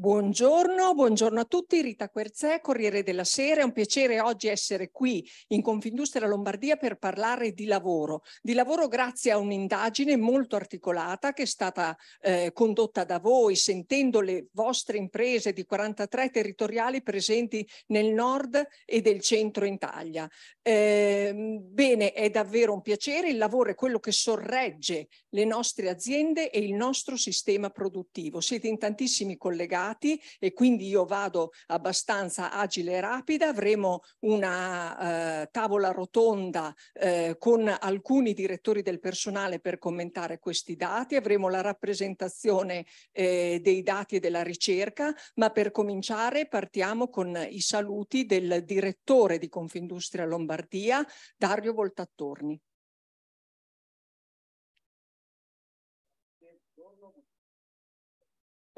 Buongiorno, buongiorno a tutti, Rita Querzè, Corriere della Sera, è un piacere oggi essere qui in Confindustria Lombardia per parlare di lavoro, di lavoro grazie a un'indagine molto articolata che è stata eh, condotta da voi sentendo le vostre imprese di 43 territoriali presenti nel nord e del centro Italia. Eh, bene, è davvero un piacere, il lavoro è quello che sorregge le nostre aziende e il nostro sistema produttivo, siete in tantissimi collegati dati e quindi io vado abbastanza agile e rapida, avremo una eh, tavola rotonda eh, con alcuni direttori del personale per commentare questi dati, avremo la rappresentazione eh, dei dati e della ricerca, ma per cominciare partiamo con i saluti del direttore di Confindustria Lombardia, Dario Voltattorni.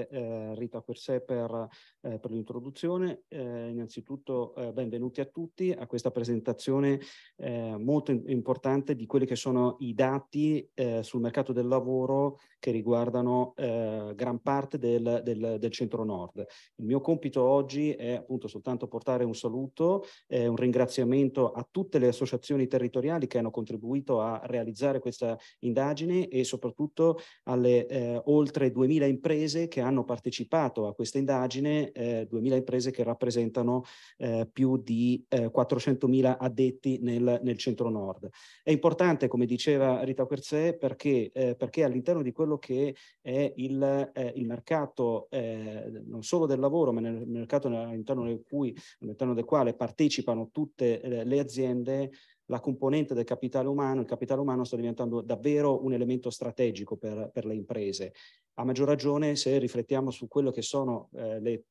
Eh, eh, Rita Quersè per, eh, per l'introduzione. Eh, innanzitutto eh, benvenuti a tutti a questa presentazione eh, molto importante di quelli che sono i dati sul mercato del lavoro che riguardano gran parte del, del, del, centro nord. Il mio compito oggi è appunto soltanto portare un saluto, un ringraziamento a tutte le associazioni territoriali che hanno contribuito a realizzare questa indagine e soprattutto alle oltre 2000 imprese che hanno hanno partecipato a questa indagine, eh, 2.000 imprese che rappresentano eh, più di eh, 400.000 addetti nel, nel centro-nord. È importante, come diceva Rita Querzè, perché, eh, perché all'interno di quello che è il, eh, il mercato eh, non solo del lavoro, ma nel mercato all'interno del, cui, all'interno del quale partecipano tutte le aziende, la componente del capitale umano, il capitale umano sta diventando davvero un elemento strategico per, per le imprese a maggior ragione se riflettiamo su quello che sono eh, le,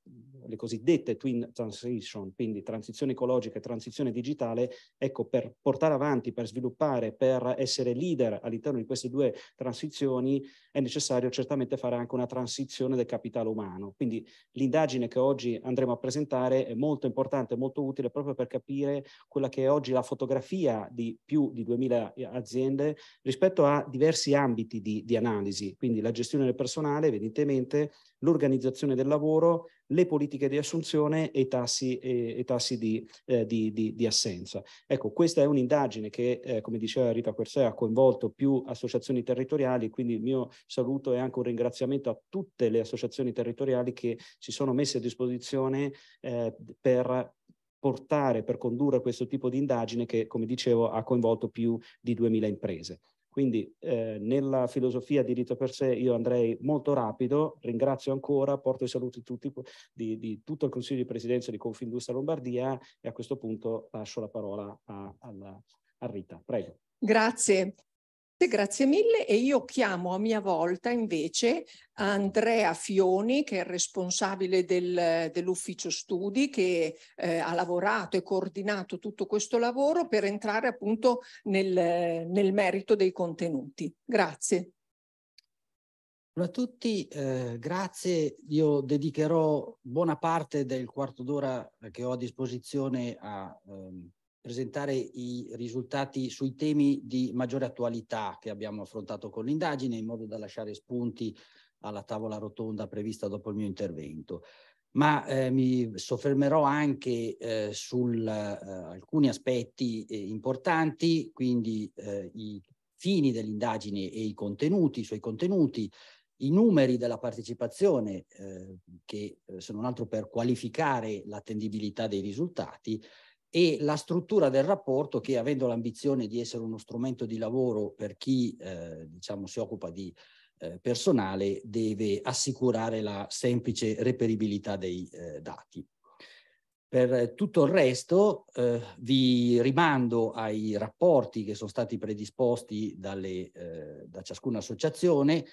le, cosiddette twin transition, quindi transizione ecologica e transizione digitale, ecco per portare avanti, per sviluppare, per essere leader all'interno di queste due transizioni è necessario certamente fare anche una transizione del capitale umano. Quindi l'indagine che oggi andremo a presentare è molto importante, molto utile proprio per capire quella che è oggi la fotografia di più di 2000 aziende rispetto a diversi ambiti di, di analisi, quindi la gestione delle persone personale, evidentemente, l'organizzazione del lavoro, le politiche di assunzione e i tassi, e, e tassi di, eh, di, di, di, assenza. Ecco, questa è un'indagine che, eh, come diceva Rita Quersè, ha coinvolto più associazioni territoriali, quindi il mio saluto e anche un ringraziamento a tutte le associazioni territoriali che si sono messe a disposizione eh, per portare, per condurre questo tipo di indagine che, come dicevo, ha coinvolto più di 2.000 imprese. Quindi eh, nella filosofia diritto per sé io andrei molto rapido, ringrazio ancora, porto i saluti tutti, di, di tutto il Consiglio di Presidenza di Confindustria Lombardia e a questo punto lascio la parola a, alla, a Rita. Prego. Grazie. Grazie mille e io chiamo a mia volta invece Andrea Fioni che è responsabile del, dell'ufficio studi che eh, ha lavorato e coordinato tutto questo lavoro per entrare appunto nel, nel merito dei contenuti. Grazie. Ciao a tutti, eh, grazie. Io dedicherò buona parte del quarto d'ora che ho a disposizione a ehm, presentare i risultati sui temi di maggiore attualità che abbiamo affrontato con l'indagine in modo da lasciare spunti alla tavola rotonda prevista dopo il mio intervento. Ma eh, mi soffermerò anche eh, su eh, alcuni aspetti eh, importanti, quindi eh, i fini dell'indagine e i contenuti, i suoi contenuti, i numeri della partecipazione, eh, che se non altro per qualificare l'attendibilità dei risultati, e la struttura del rapporto che avendo l'ambizione di essere uno strumento di lavoro per chi eh, diciamo, si occupa di eh, personale deve assicurare la semplice reperibilità dei eh, dati. Per eh, tutto il resto eh, vi rimando ai rapporti che sono stati predisposti dalle, eh, da ciascuna associazione,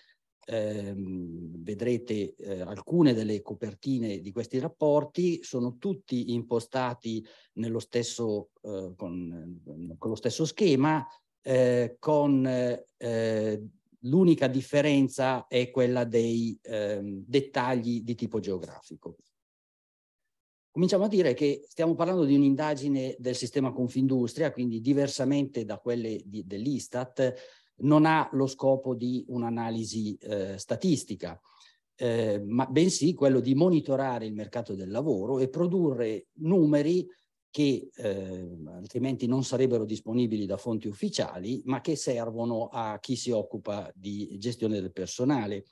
eh, vedrete eh, alcune delle copertine di questi rapporti, sono tutti impostati nello stesso, eh, con, eh, con, lo stesso schema, eh, con eh, l'unica differenza è quella dei ehm, dettagli di tipo geografico. Cominciamo a dire che stiamo parlando di un'indagine del sistema Confindustria, quindi diversamente da quelle dell'Istat, non ha lo scopo di un'analisi eh, statistica, eh, ma bensì quello di monitorare il mercato del lavoro e produrre numeri che eh, altrimenti non sarebbero disponibili da fonti ufficiali, ma che servono a chi si occupa di gestione del personale.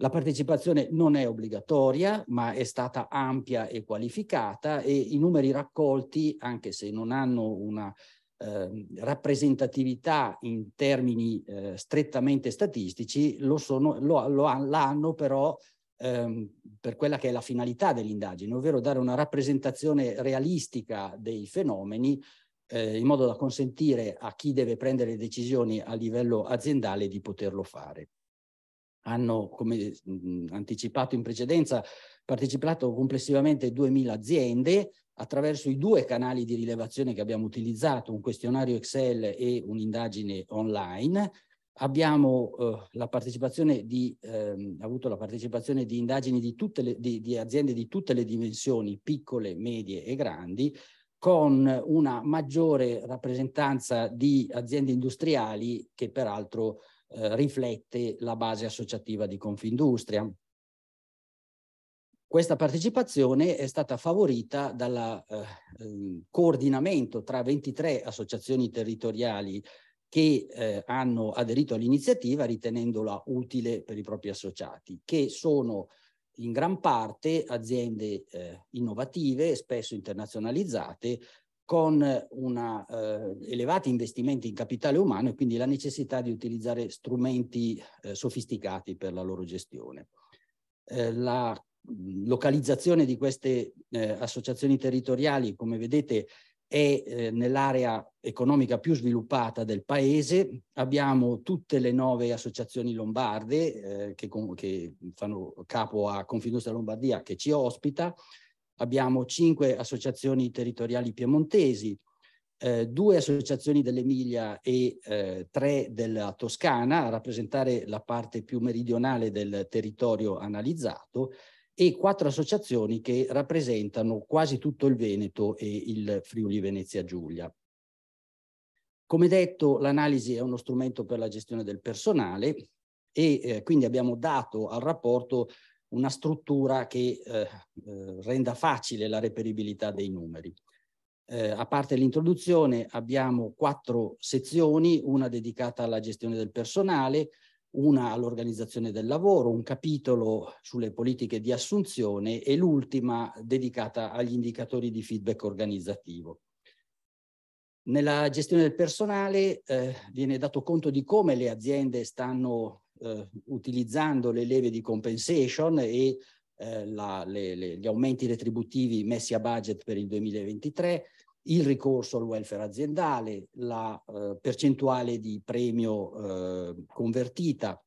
La partecipazione non è obbligatoria, ma è stata ampia e qualificata e i numeri raccolti, anche se non hanno una Ehm, rappresentatività in termini eh, strettamente statistici lo sono, lo, lo, l'hanno però ehm, per quella che è la finalità dell'indagine, ovvero dare una rappresentazione realistica dei fenomeni eh, in modo da consentire a chi deve prendere decisioni a livello aziendale di poterlo fare. Hanno, come mh, mm, anticipato in precedenza, partecipato complessivamente 2.000 aziende, attraverso i due canali di rilevazione che abbiamo utilizzato, un questionario Excel e un'indagine online, abbiamo eh, la partecipazione di, ehm, avuto la partecipazione di indagini di, tutte le, di, di aziende di tutte le dimensioni, piccole, medie e grandi, con una maggiore rappresentanza di aziende industriali che peraltro eh, riflette la base associativa di Confindustria. Questa partecipazione è stata favorita dal eh, ehm, coordinamento tra 23 associazioni territoriali che eh, hanno aderito all'iniziativa ritenendola utile per i propri associati, che sono in gran parte aziende eh, innovative, spesso internazionalizzate, con una, eh, elevati investimenti in capitale umano e quindi la necessità di utilizzare strumenti eh, sofisticati per la loro gestione. Eh, la localizzazione di queste eh, associazioni territoriali, come vedete, è eh, nell'area economica più sviluppata del paese. Abbiamo tutte le nove associazioni lombarde eh, che, che, fanno capo a Confindustria Lombardia che ci ospita. Abbiamo cinque associazioni territoriali piemontesi, eh, due associazioni dell'Emilia e eh, tre della Toscana a rappresentare la parte più meridionale del territorio analizzato e quattro associazioni che rappresentano quasi tutto il Veneto e il Friuli Venezia Giulia. Come detto, l'analisi è uno strumento per la gestione del personale e eh, quindi abbiamo dato al rapporto una struttura che eh, eh renda facile la reperibilità dei numeri. Eh, a parte l'introduzione abbiamo quattro sezioni, una dedicata alla gestione del personale, una all'organizzazione del lavoro, un capitolo sulle politiche di assunzione e l'ultima dedicata agli indicatori di feedback organizzativo. Nella gestione del personale eh, viene dato conto di come le aziende stanno eh, utilizzando le leve di compensation e eh, la, le, le, gli aumenti retributivi messi a budget per il 2023, il ricorso al welfare aziendale, la eh, percentuale di premio eh, convertita.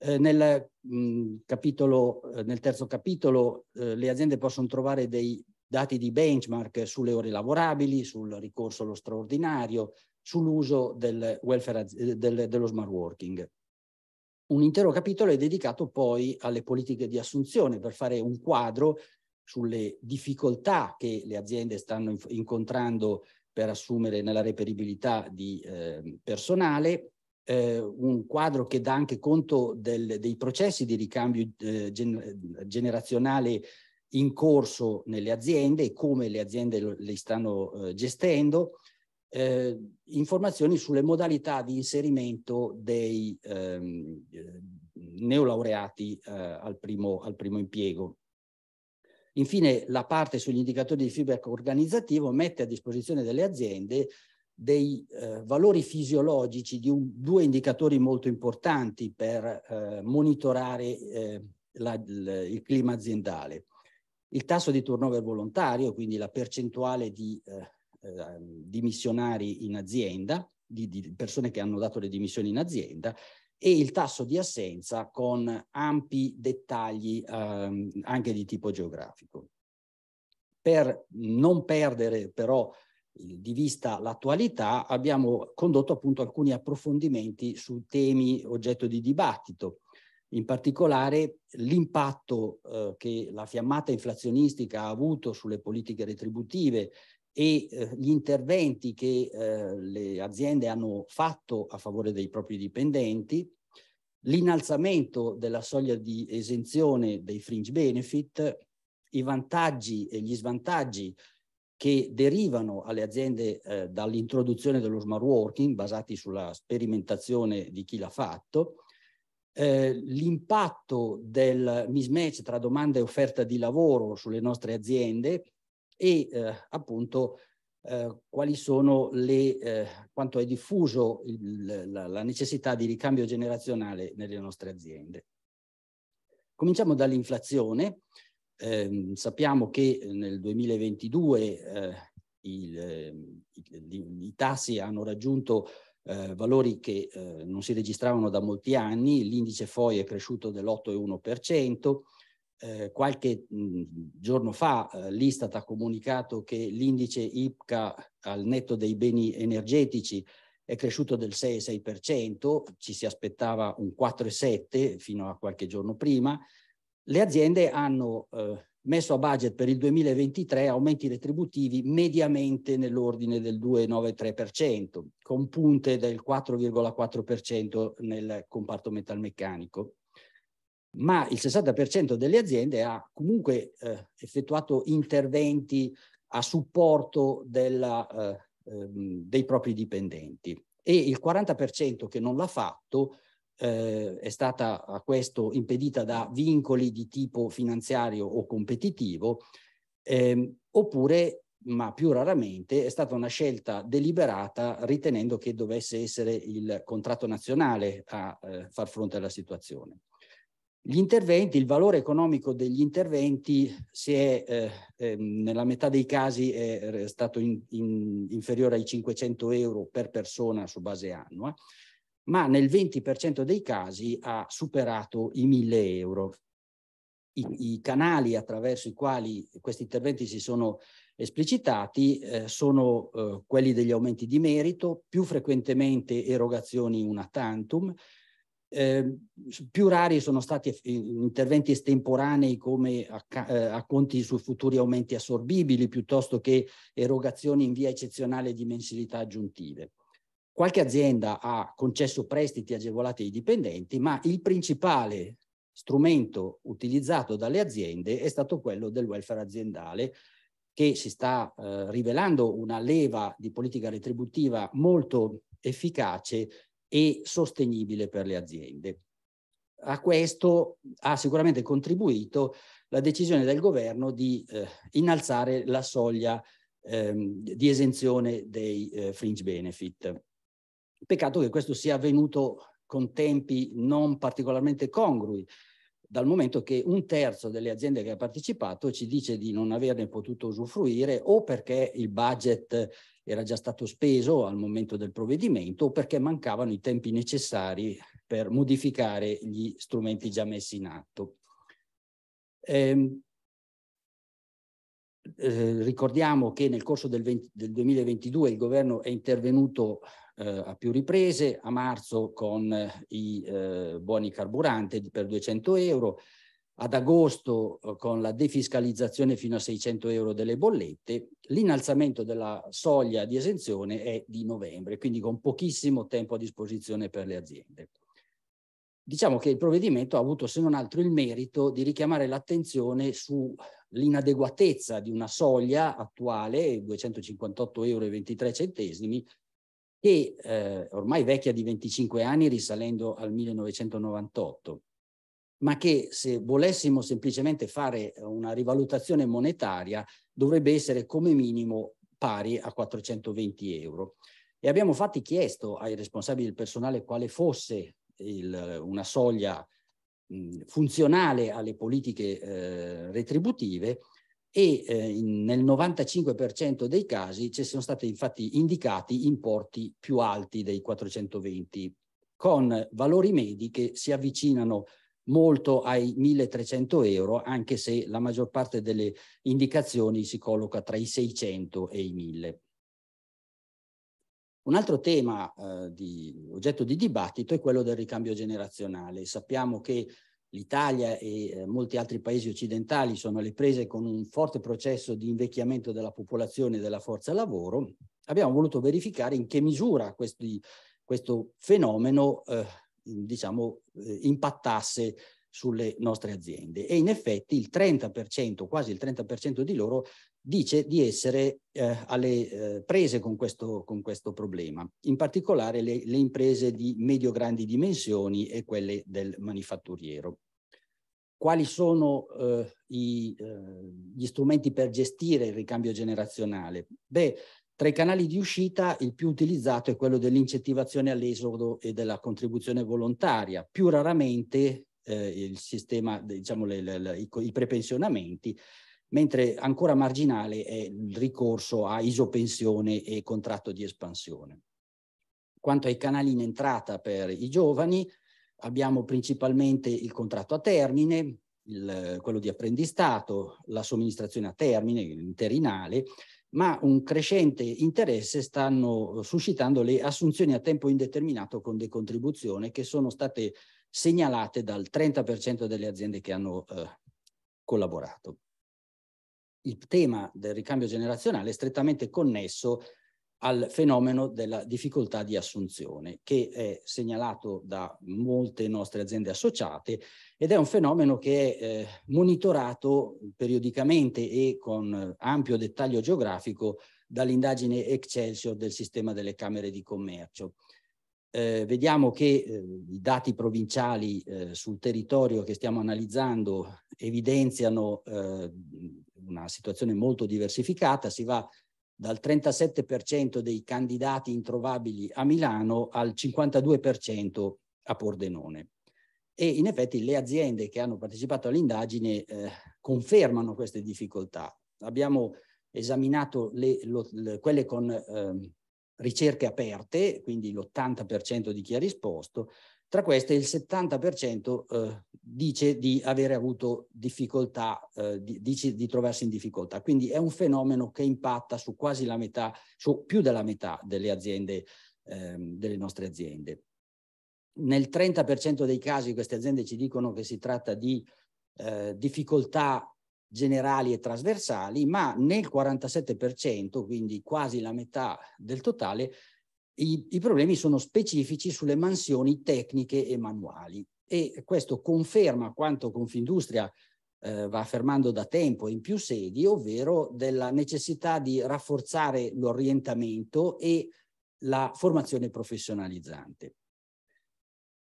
Eh, nel, mh, mm, capitolo, eh, nel, terzo capitolo eh, le aziende possono trovare dei dati di benchmark sulle ore lavorabili, sul ricorso allo straordinario, sull'uso del eh, del, dello smart working. Un intero capitolo è dedicato poi alle politiche di assunzione per fare un quadro sulle difficoltà che le aziende stanno incontrando per assumere nella reperibilità di eh, personale, eh, un quadro che dà anche conto del, dei processi di ricambio eh, gener generazionale in corso nelle aziende e come le aziende le stanno eh, gestendo, eh, informazioni sulle modalità di inserimento dei ehm, eh, neolaureati al primo, al primo impiego. Infine la parte sugli indicatori di feedback organizzativo mette a disposizione delle aziende dei eh, valori fisiologici di un, due indicatori molto importanti per eh, monitorare eh, la, l, il clima aziendale. Il tasso di turnover volontario, quindi la percentuale di eh, ehm, dimissionari in azienda, di, di persone che hanno dato le dimissioni in azienda, e il tasso di assenza con ampi dettagli ehm, anche di tipo geografico. Per non perdere però eh, di vista l'attualità, abbiamo condotto appunto alcuni approfondimenti su temi oggetto di dibattito, in particolare l'impatto eh, che la fiammata inflazionistica ha avuto sulle politiche retributive e eh, gli interventi che eh, le aziende hanno fatto a favore dei propri dipendenti, l'innalzamento della soglia di esenzione dei fringe benefit, i vantaggi e gli svantaggi che derivano alle aziende eh, dall'introduzione dello smart working basati sulla sperimentazione di chi l'ha fatto, eh, l'impatto del mismatch tra domanda e offerta di lavoro sulle nostre aziende e eh, appunto eh, quali sono le, eh, quanto è diffuso il, la, la necessità di ricambio generazionale nelle nostre aziende. Cominciamo dall'inflazione. Eh, sappiamo che nel 2022 eh, il, eh, i, i, tassi hanno raggiunto eh, valori che eh, non si registravano da molti anni, l'indice FOI è cresciuto dell'8,1%, eh, qualche mh, mm, giorno fa eh, l'Istat ha comunicato che l'indice IPCA al netto dei beni energetici è cresciuto del 6,6%, ci si aspettava un 4,7% fino a qualche giorno prima. Le aziende hanno eh, messo a budget per il 2023 aumenti retributivi mediamente nell'ordine del 2,93%, con punte del 4,4% nel comparto metalmeccanico ma il 60% delle aziende ha comunque eh, effettuato interventi a supporto della, eh, ehm, dei propri dipendenti e il 40% che non l'ha fatto eh, è stata a questo impedita da vincoli di tipo finanziario o competitivo, ehm, oppure, ma più raramente, è stata una scelta deliberata ritenendo che dovesse essere il contratto nazionale a eh, far fronte alla situazione. Gli interventi, il valore economico degli interventi si è, eh, eh, nella metà dei casi è eh, stato in, in, inferiore ai 500 euro per persona su base annua, ma nel 20% dei casi ha superato i 1000 euro. I, I, canali attraverso i quali questi interventi si sono esplicitati eh, sono eh, quelli degli aumenti di merito, più frequentemente erogazioni una tantum, eh, più rari sono stati interventi estemporanei come eh, acconti su futuri aumenti assorbibili piuttosto che erogazioni in via eccezionale di mensilità aggiuntive. Qualche azienda ha concesso prestiti agevolati ai dipendenti, ma il principale strumento utilizzato dalle aziende è stato quello del welfare aziendale, che si sta eh, rivelando una leva di politica retributiva molto efficace e sostenibile per le aziende. A questo ha sicuramente contribuito la decisione del governo di eh, innalzare la soglia ehm, di esenzione dei eh, fringe benefit. Peccato che questo sia avvenuto con tempi non particolarmente congrui, dal momento che un terzo delle aziende che ha partecipato ci dice di non averne potuto usufruire o perché il budget era già stato speso al momento del provvedimento o perché mancavano i tempi necessari per modificare gli strumenti già messi in atto. Eh, eh, ricordiamo che nel corso del, 20, del, 2022 il governo è intervenuto eh, a più riprese, a marzo con eh, i eh, buoni carburanti per 200 euro, ad agosto eh, con la defiscalizzazione fino a 600 euro delle bollette, l'innalzamento della soglia di esenzione è di novembre, quindi con pochissimo tempo a disposizione per le aziende. Diciamo che il provvedimento ha avuto se non altro il merito di richiamare l'attenzione sull'inadeguatezza di una soglia attuale, 258,23 euro, che eh, ormai vecchia di 25 anni risalendo al 1998 ma che se volessimo semplicemente fare eh, una rivalutazione monetaria dovrebbe essere come minimo pari a 420 euro. E abbiamo infatti chiesto ai responsabili del personale quale fosse il, una soglia mh, funzionale alle politiche eh, retributive e eh, in, nel 95% dei casi ci sono stati infatti indicati importi più alti dei 420 con valori medi che si avvicinano molto ai 1300 euro, anche se la maggior parte delle indicazioni si colloca tra i 600 e i 1000. Un altro tema eh, di, oggetto di dibattito è quello del ricambio generazionale. Sappiamo che l'Italia e eh, molti altri paesi occidentali sono alle prese con un forte processo di invecchiamento della popolazione e della forza lavoro. Abbiamo voluto verificare in che misura questi, questo fenomeno eh, diciamo, eh, impattasse sulle nostre aziende. E in effetti il 30%, quasi il 30% di loro dice di essere eh, alle eh, prese con questo, con questo, problema, in particolare le, le imprese di medio-grandi dimensioni e quelle del manifatturiero. Quali sono eh, i, eh, gli strumenti per gestire il ricambio generazionale? Beh, tra i canali di uscita il più utilizzato è quello dell'incentivazione all'esodo e della contribuzione volontaria. Più raramente eh, il sistema, diciamo, le, le, le, i, i prepensionamenti, mentre ancora marginale è il ricorso a isopensione e contratto di espansione. Quanto ai canali in entrata per i giovani, abbiamo principalmente il contratto a termine, il, quello di apprendistato, la somministrazione a termine, l'interinale, ma un crescente interesse stanno eh, suscitando le assunzioni a tempo indeterminato con decontribuzione che sono state segnalate dal 30% delle aziende che hanno eh, collaborato. Il tema del ricambio generazionale è strettamente connesso al fenomeno della difficoltà di assunzione che è segnalato da molte nostre aziende associate ed è un fenomeno che è eh, monitorato periodicamente e con ampio dettaglio geografico dall'indagine Excelsior del sistema delle Camere di Commercio. Eh, vediamo che eh, i dati provinciali eh, sul territorio che stiamo analizzando evidenziano eh, una situazione molto diversificata, si va dal 37% dei candidati introvabili a Milano al 52% a Pordenone. E in effetti le aziende che hanno partecipato all'indagine eh, confermano queste difficoltà. Abbiamo esaminato le, lo, le, quelle con eh, ricerche aperte, quindi l'80% di chi ha risposto, tra queste il 70% eh, dice di avere avuto difficoltà, eh, di, dice di trovarsi in difficoltà. Quindi è un fenomeno che impatta su quasi la metà, su più della metà delle aziende, ehm, delle nostre aziende. Nel 30% dei casi queste aziende ci dicono che si tratta di eh, difficoltà generali e trasversali, ma nel 47%, quindi quasi la metà del totale, i, i problemi sono specifici sulle mansioni tecniche e manuali e questo conferma quanto Confindustria eh, va affermando da tempo in più sedi, ovvero della necessità di rafforzare l'orientamento e la formazione professionalizzante.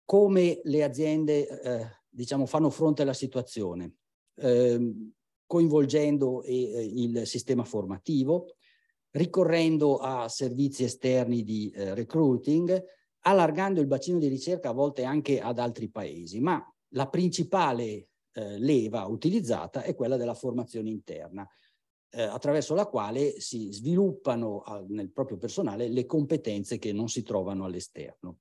Come le aziende eh, diciamo, fanno fronte alla situazione? Ehm, eh, coinvolgendo il sistema formativo, ricorrendo a servizi esterni di eh, recruiting, allargando il bacino di ricerca a volte anche ad altri paesi, ma la principale eh, leva utilizzata è quella della formazione interna, eh, attraverso la quale si sviluppano a, nel proprio personale le competenze che non si trovano all'esterno.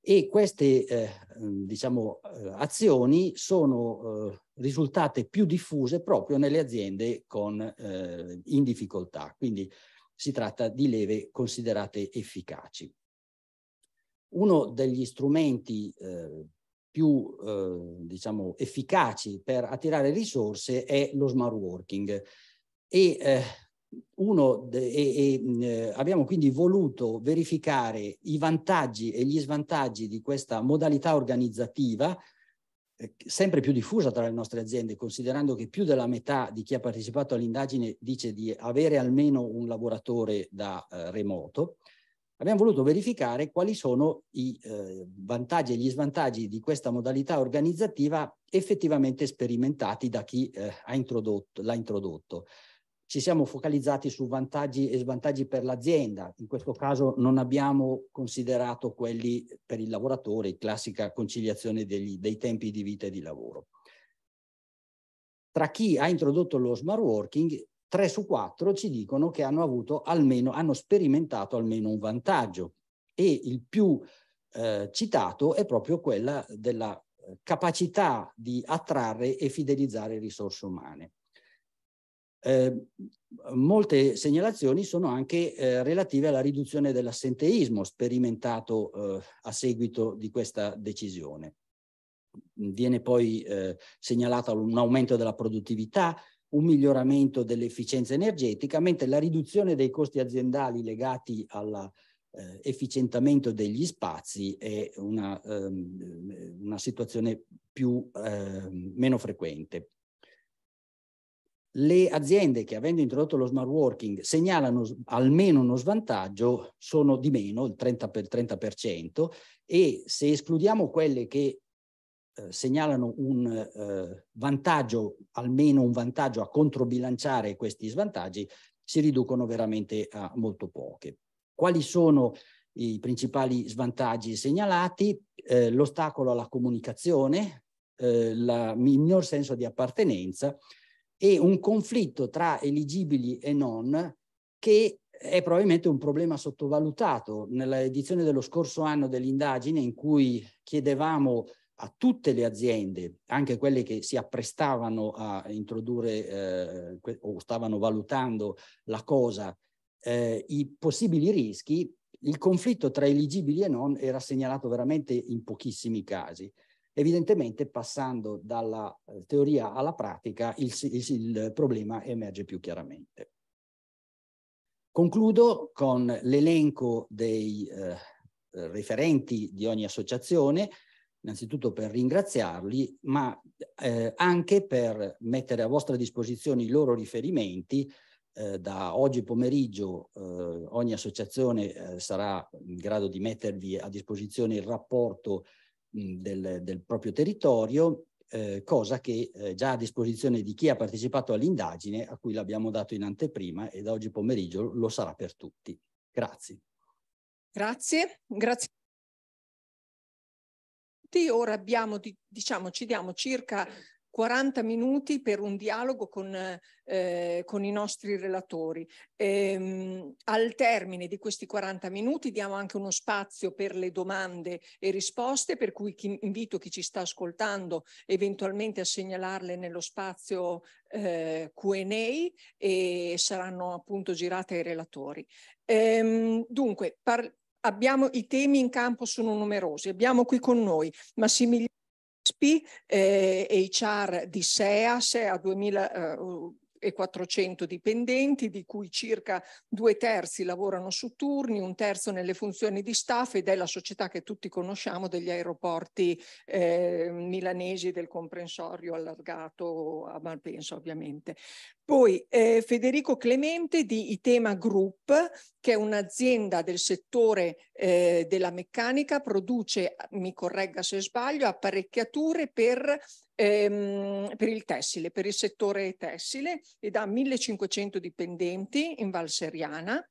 E queste eh, diciamo, eh, azioni sono eh, risultate più diffuse proprio nelle aziende con, in difficoltà. Quindi si tratta di leve considerate efficaci. Uno degli strumenti eh, più eh, diciamo, efficaci per attirare risorse è lo smart working e, eh, e, e mm, eh, abbiamo quindi voluto verificare i vantaggi e gli svantaggi di questa modalità organizzativa sempre più diffusa tra le nostre aziende, considerando che più della metà di chi ha partecipato all'indagine dice di avere almeno un lavoratore da eh, remoto, abbiamo voluto verificare quali sono i eh, vantaggi e gli svantaggi di questa modalità organizzativa effettivamente sperimentati da chi eh, l'ha introdotto ci siamo focalizzati su vantaggi e svantaggi per l'azienda. In questo caso non abbiamo considerato quelli per il lavoratore, classica conciliazione degli, dei tempi di vita e di lavoro. Tra chi ha introdotto lo smart working, 3 su 4 ci dicono che hanno avuto almeno, hanno sperimentato almeno un vantaggio e il più eh, citato è proprio quella della eh, capacità di attrarre e fidelizzare risorse umane eh, molte segnalazioni sono anche eh, relative alla riduzione dell'assenteismo sperimentato eh, a seguito di questa decisione. Viene poi eh, segnalato un aumento della produttività, un miglioramento dell'efficienza energetica, mentre la riduzione dei costi aziendali legati alla eh, efficientamento degli spazi è una, ehm, una situazione più, ehm, meno frequente le aziende che avendo introdotto lo smart working segnalano almeno uno svantaggio sono di meno, il 30%, per, 30% e se escludiamo quelle che eh, segnalano un eh, vantaggio, almeno un vantaggio a controbilanciare questi svantaggi, si riducono veramente a molto poche. Quali sono i principali svantaggi segnalati? Eh, l'ostacolo alla comunicazione, il eh, miglior senso di appartenenza, e un conflitto tra eligibili e non che è probabilmente un problema sottovalutato. Nell'edizione dello scorso anno dell'indagine in cui chiedevamo a tutte le aziende, anche quelle che si apprestavano a introdurre eh, o stavano valutando la cosa, eh, i possibili rischi, il conflitto tra eligibili e non era segnalato veramente in pochissimi casi. Evidentemente passando dalla eh, teoria alla pratica il, il, il problema emerge più chiaramente. Concludo con l'elenco dei eh, referenti di ogni associazione, innanzitutto per ringraziarli, ma eh, anche per mettere a vostra disposizione i loro riferimenti. Eh, da oggi pomeriggio eh, ogni associazione eh, sarà in grado di mettervi a disposizione il rapporto del, del proprio territorio, eh, cosa che eh, già a disposizione di chi ha partecipato all'indagine, a cui l'abbiamo dato in anteprima e da oggi pomeriggio lo sarà per tutti. Grazie. Grazie, grazie. Ora abbiamo, diciamo, ci diamo circa 40 minuti per un dialogo con, eh, con i nostri relatori. Ehm, al termine di questi 40 minuti diamo anche uno spazio per le domande e risposte, per cui chi, invito chi ci sta ascoltando eventualmente a segnalarle nello spazio eh, Q&A e saranno appunto girate ai relatori. Ehm, dunque, abbiamo, i temi in campo sono numerosi. Abbiamo qui con noi Massimiliano ISPI eh, HR di SEA, SEA 2000, eh, e 400 dipendenti, di cui circa due terzi lavorano su turni, un terzo nelle funzioni di staff ed è la società che tutti conosciamo degli aeroporti eh, milanesi del comprensorio allargato a Malpensa ovviamente. Poi eh, Federico Clemente di Itema Group, che è un'azienda del settore eh, della meccanica, produce, mi corregga se sbaglio, apparecchiature per ehm, per il tessile, per il settore tessile ed ha 1500 dipendenti in Val Seriana.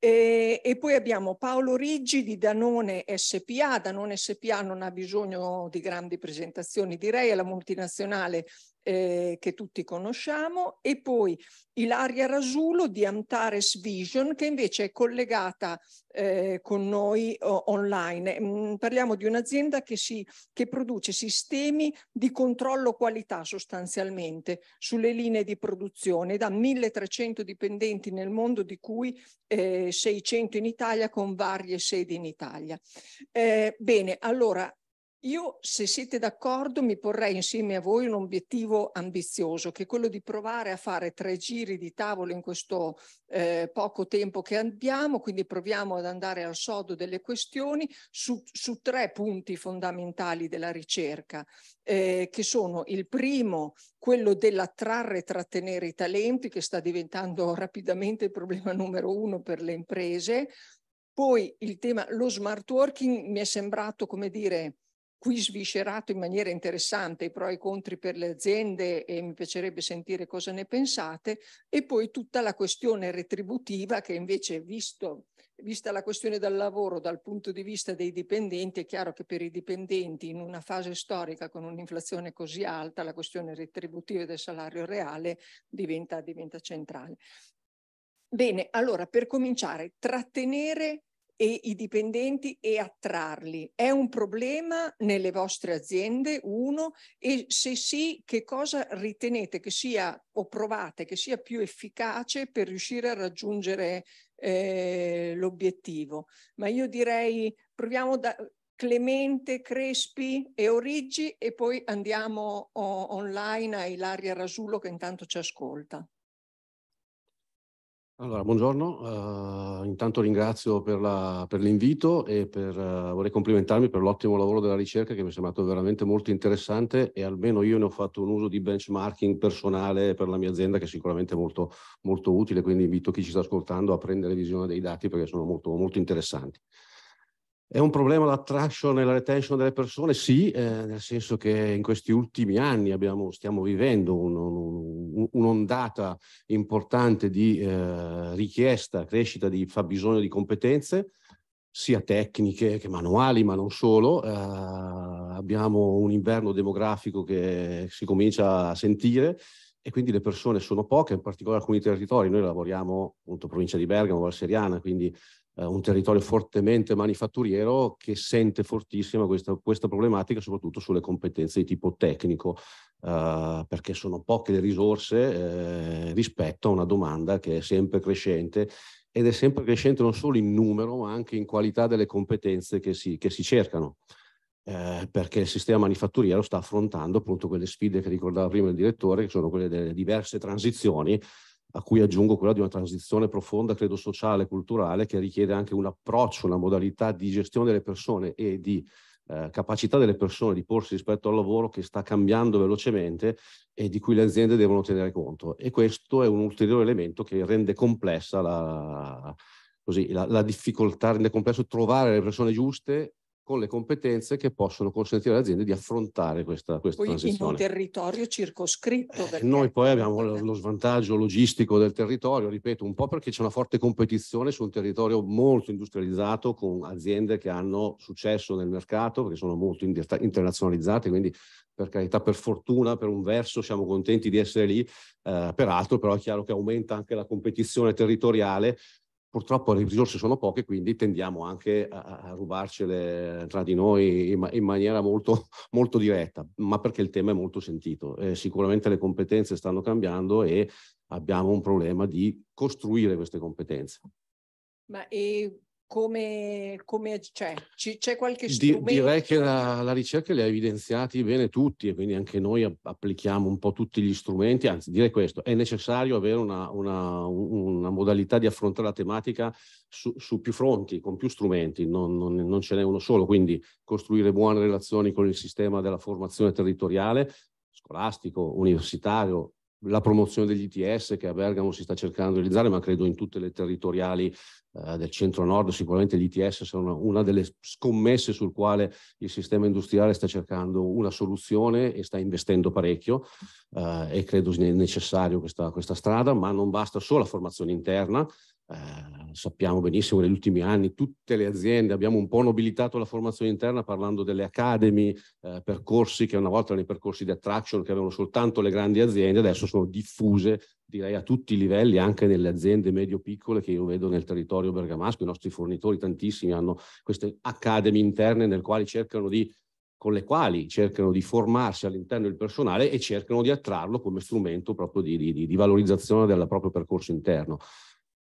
E, e, poi abbiamo Paolo Riggi di Danone SPA. Danone SPA non ha bisogno di grandi presentazioni, direi, è la multinazionale eh, che tutti conosciamo, e poi Ilaria Rasulo di Antares Vision, che invece è collegata eh, con noi oh, online. Mm, parliamo di un'azienda che, si, che produce sistemi di controllo qualità sostanzialmente sulle linee di produzione da 1300 dipendenti nel mondo, di cui eh, 600 in Italia con varie sedi in Italia. Eh, bene, allora io, se siete d'accordo, mi porrei insieme a voi un obiettivo ambizioso, che è quello di provare a fare tre giri di tavolo in questo eh, poco tempo che abbiamo, quindi proviamo ad andare al sodo delle questioni su, su tre punti fondamentali della ricerca, eh, che sono il primo, quello dell'attrarre e trattenere i talenti, che sta diventando rapidamente il problema numero uno per le imprese, poi il tema, lo smart working mi è sembrato, come dire, qui sviscerato in maniera interessante i pro e i contri per le aziende e mi piacerebbe sentire cosa ne pensate e poi tutta la questione retributiva che invece visto, vista la questione del lavoro dal punto di vista dei dipendenti è chiaro che per i dipendenti in una fase storica con un'inflazione così alta la questione retributiva del salario reale diventa, diventa centrale. Bene, allora per cominciare, trattenere e i dipendenti e attrarli. È un problema nelle vostre aziende, uno, e se sì, che cosa ritenete che sia o provate che sia più efficace per riuscire a raggiungere eh, l'obiettivo? Ma io direi proviamo da Clemente Crespi e Origi e poi andiamo online a Ilaria Rasulo che intanto ci ascolta. Allora, buongiorno, uh, intanto ringrazio per, la, per l'invito e per, uh, vorrei complimentarmi per l'ottimo lavoro della ricerca che mi è sembrato veramente molto interessante e almeno io ne ho fatto un uso di benchmarking personale per la mia azienda che è sicuramente molto, molto utile, quindi invito chi ci sta ascoltando a prendere visione dei dati perché sono molto, molto interessanti. È un problema l'attraction e la retention delle persone? Sì, eh, nel senso che in questi ultimi anni abbiamo, stiamo vivendo un, un, un'ondata importante di eh, richiesta, crescita di fabbisogno di competenze, sia tecniche che manuali, ma non solo. Eh, abbiamo un inverno demografico che si comincia a sentire e quindi le persone sono poche, in particolare alcuni territori. Noi lavoriamo appunto provincia di Bergamo, Valseriana, quindi eh, un territorio fortemente manifatturiero che sente fortissima questa, questa problematica, soprattutto sulle competenze di tipo tecnico, eh, perché sono poche le risorse eh, rispetto a una domanda che è sempre crescente ed è sempre crescente non solo in numero, ma anche in qualità delle competenze che si, che si cercano. Eh, perché il sistema manifatturiero sta affrontando appunto quelle sfide che ricordava prima il direttore, che sono quelle delle diverse transizioni a cui aggiungo quella di una transizione profonda, credo, sociale e culturale, che richiede anche un approccio, una modalità di gestione delle persone e di eh, capacità delle persone di porsi rispetto al lavoro che sta cambiando velocemente e di cui le aziende devono tenere conto. E questo è un ulteriore elemento che rende complessa la, così, la, la difficoltà, rende complesso trovare le persone giuste con le competenze che possono consentire alle aziende di affrontare questa, questa poi transizione. in un territorio circoscritto. Eh, perché... noi poi abbiamo lo, lo svantaggio logistico del territorio, ripeto, un po' perché c'è una forte competizione su un territorio molto industrializzato con aziende che hanno successo nel mercato, perché sono molto internazionalizzate, quindi per carità, per fortuna, per un verso siamo contenti di essere lì, eh, peraltro però è chiaro che aumenta anche la competizione territoriale purtroppo le risorse sono poche, quindi tendiamo anche a, a rubarcele tra di noi in, in maniera molto, molto, diretta, ma perché il tema è molto sentito. Eh, sicuramente le competenze stanno cambiando e abbiamo un problema di costruire queste competenze. Ma e come, come c'è? Cioè, c'è qualche strumento? direi che la, la, ricerca li ha evidenziati bene tutti e quindi anche noi applichiamo un po' tutti gli strumenti, anzi direi questo, è necessario avere una, una, una modalità di affrontare la tematica su, su, più fronti, con più strumenti, non, non, non ce n'è uno solo, quindi costruire buone relazioni con il sistema della formazione territoriale, scolastico, universitario, la promozione degli ITS che a Bergamo si sta cercando di realizzare, ma credo in tutte le territoriali eh, del centro-nord, sicuramente gli ITS sono una delle scommesse sul quale il sistema industriale sta cercando una soluzione e sta investendo parecchio eh, e credo sia necessario questa, questa strada, ma non basta solo la formazione interna, eh, sappiamo benissimo negli ultimi anni tutte le aziende, abbiamo un po' nobilitato la formazione interna parlando delle academy, eh, percorsi che una volta erano i percorsi di attraction che avevano soltanto le grandi aziende, adesso sono diffuse direi a tutti i livelli, anche nelle aziende medio-piccole che io vedo nel territorio bergamasco, i nostri fornitori tantissimi hanno queste academy interne nel quali cercano di con le quali cercano di formarsi all'interno del personale e cercano di attrarlo come strumento proprio di, di, di valorizzazione del proprio percorso interno.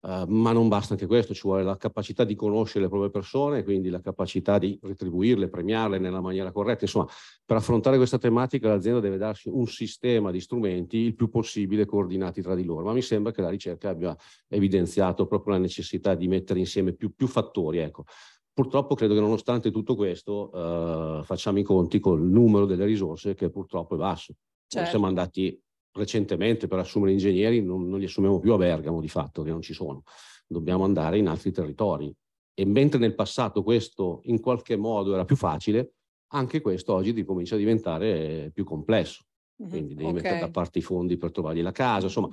Ehm, ma non basta anche questo, ci vuole la capacità di conoscere le proprie persone, quindi la capacità di retribuirle, premiarle nella maniera corretta. Insomma, per affrontare questa tematica l'azienda deve darsi un sistema di strumenti il più possibile coordinati tra di loro, ma mi sembra che la ricerca abbia evidenziato proprio la necessità di mettere insieme più, più fattori. Ecco. Purtroppo credo che nonostante tutto questo uh, facciamo i conti col numero delle risorse che purtroppo è basso. Certo. Siamo andati recentemente per assumere ingegneri non, non li assumiamo più a Bergamo di fatto, che non ci sono, dobbiamo andare in altri territori. E mentre nel passato questo in qualche modo era più facile, anche questo oggi comincia a diventare più complesso. Mm-hmm. Quindi devi okay. mettere da parte i fondi per trovargli la casa, insomma,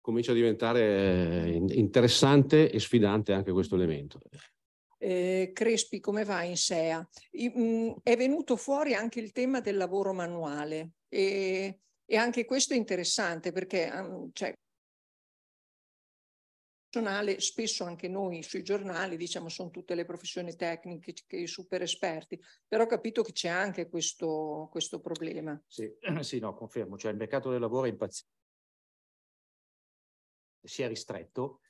comincia a diventare eh, interessante e sfidante anche questo elemento. Eh, Crespi, come va in SEA? I, mh, mm, è venuto fuori anche il tema del lavoro manuale e e anche questo è interessante perché ehm, cioè, spesso anche noi sui giornali diciamo sono tutte le professioni tecniche, i super esperti, però ho capito che c'è anche questo, questo problema. Sì, sì, no, confermo, cioè il mercato del lavoro è impazzito, si è ristretto,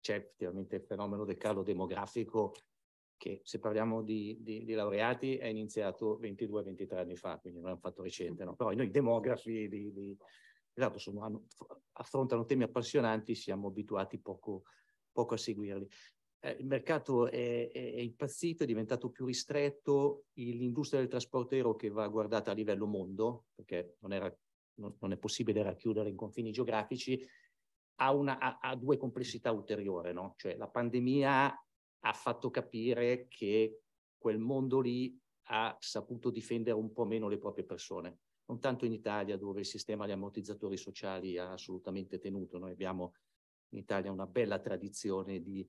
c'è effettivamente il fenomeno del calo demografico che se parliamo di, di, di laureati è iniziato 22-23 anni fa, quindi non è un fatto recente, no? però noi demografi di, di esatto, sono, hanno, affrontano temi appassionanti, siamo abituati poco, poco a seguirli. Eh, il mercato è, è, è, impazzito, è diventato più ristretto, l'industria del trasporto aereo che va guardata a livello mondo, perché non, era, non, non è possibile racchiudere in confini geografici, ha, una, ha, ha due complessità ulteriori, no? cioè la pandemia ha fatto capire che quel mondo lì ha saputo difendere un po' meno le proprie persone. Non tanto in Italia, dove il sistema di ammortizzatori sociali ha assolutamente tenuto. Noi abbiamo in Italia una bella tradizione di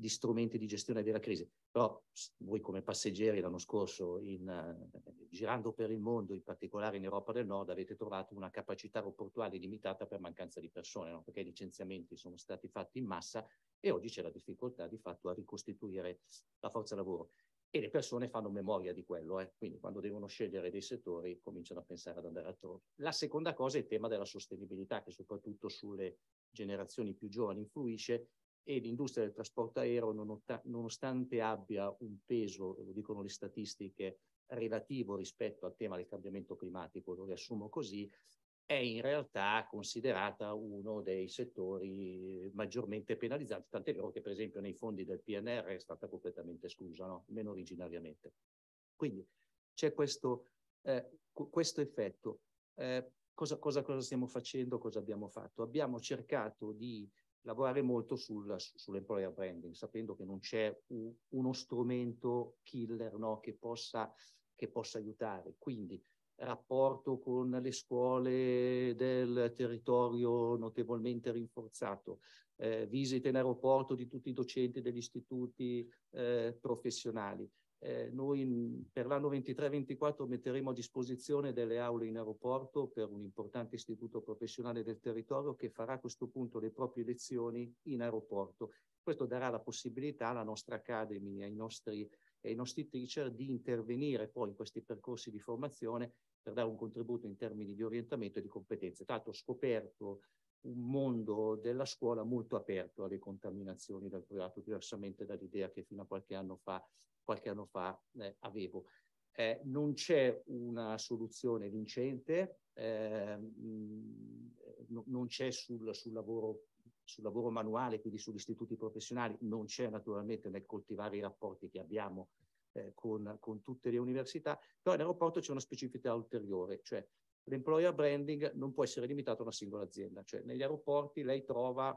di strumenti di gestione della crisi. Però voi come passeggeri l'anno scorso, in, eh, girando per il mondo, in particolare in Europa del Nord, avete trovato una capacità aeroportuale limitata per mancanza di persone, no? perché i licenziamenti sono stati fatti in massa e oggi c'è la difficoltà di fatto a ricostituire la forza lavoro. E le persone fanno memoria di quello, eh? quindi quando devono scegliere dei settori cominciano a pensare ad andare altrove. La seconda cosa è il tema della sostenibilità, che soprattutto sulle generazioni più giovani influisce e l'industria del trasporto aereo, nonostante abbia un peso, lo dicono le statistiche, relativo rispetto al tema del cambiamento climatico, lo riassumo così, è in realtà considerata uno dei settori eh, maggiormente penalizzati, tant'è vero che per esempio nei fondi del PNR è stata completamente esclusa, no? meno originariamente. Quindi c'è questo, eh, questo effetto. Eh, cosa, cosa, cosa stiamo facendo, cosa abbiamo fatto? Abbiamo cercato di lavorare molto sul, sull'employer branding, sapendo che non c'è u, uno strumento killer no, che, possa, che possa aiutare. Quindi rapporto con le scuole del territorio notevolmente rinforzato, eh, visite in aeroporto di tutti i docenti degli istituti eh, professionali, eh, noi per l'anno 23-24 metteremo a disposizione delle aule in aeroporto per un importante istituto professionale del territorio che farà a questo punto le proprie lezioni in aeroporto. Questo darà la possibilità alla nostra Academy, ai nostri, ai nostri teacher di intervenire poi in questi percorsi di formazione per dare un contributo in termini di orientamento e di competenze. Tanto ho scoperto un mondo della scuola molto aperto alle contaminazioni dal privato, diversamente dall'idea che fino a qualche anno fa qualche anno fa eh, avevo. Eh, non c'è una soluzione vincente, eh, mh, mm, non c'è sul, sul, lavoro, sul, lavoro, manuale, quindi sugli istituti professionali, non c'è naturalmente nel coltivare i rapporti che abbiamo eh, con, con tutte le università, però in aeroporto c'è una specificità ulteriore, cioè l'employer branding non può essere limitato a una singola azienda, cioè negli aeroporti lei trova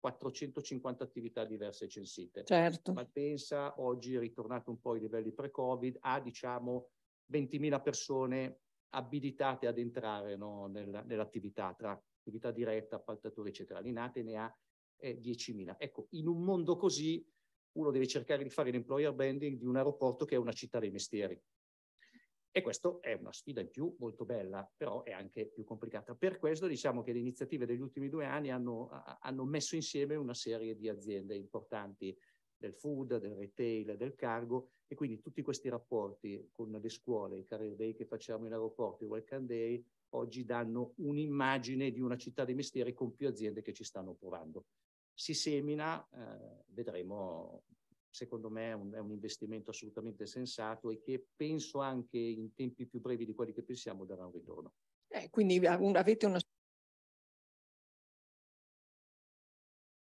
450 attività diverse censite. Certo. Malpensa oggi, è ritornato un po' ai livelli pre-Covid, ha diciamo 20.000 persone abilitate ad entrare no, nel, nell'attività, tra attività diretta, appaltatori, eccetera. L'INATE ne ha eh, 10.000. Ecco, in un mondo così uno deve cercare di fare l'employer branding di un aeroporto che è una città dei mestieri. E questa è una sfida in più molto bella, però è anche più complicata. Per questo diciamo che le iniziative degli ultimi due anni hanno, hanno messo insieme una serie di aziende importanti del food, del retail, del cargo e quindi tutti questi rapporti con le scuole, i career day che facciamo in aeroporto, i welcome day, oggi danno un'immagine di una città dei mestieri con più aziende che ci stanno provando. Si semina, eh, vedremo secondo me è un, è un, investimento assolutamente sensato e che penso anche in tempi più brevi di quelli che pensiamo darà un ritorno. Eh, quindi avete una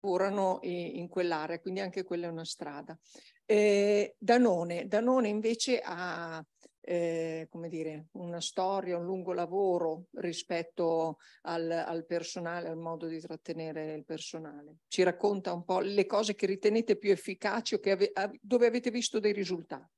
lavorano in quell'area, quindi anche quella è una strada. Eh, Danone, Danone invece ha eh, come dire, una storia, un lungo lavoro rispetto al, al, personale, al modo di trattenere il personale. Ci racconta un po' le cose che ritenete più efficaci o ave, dove avete visto dei risultati.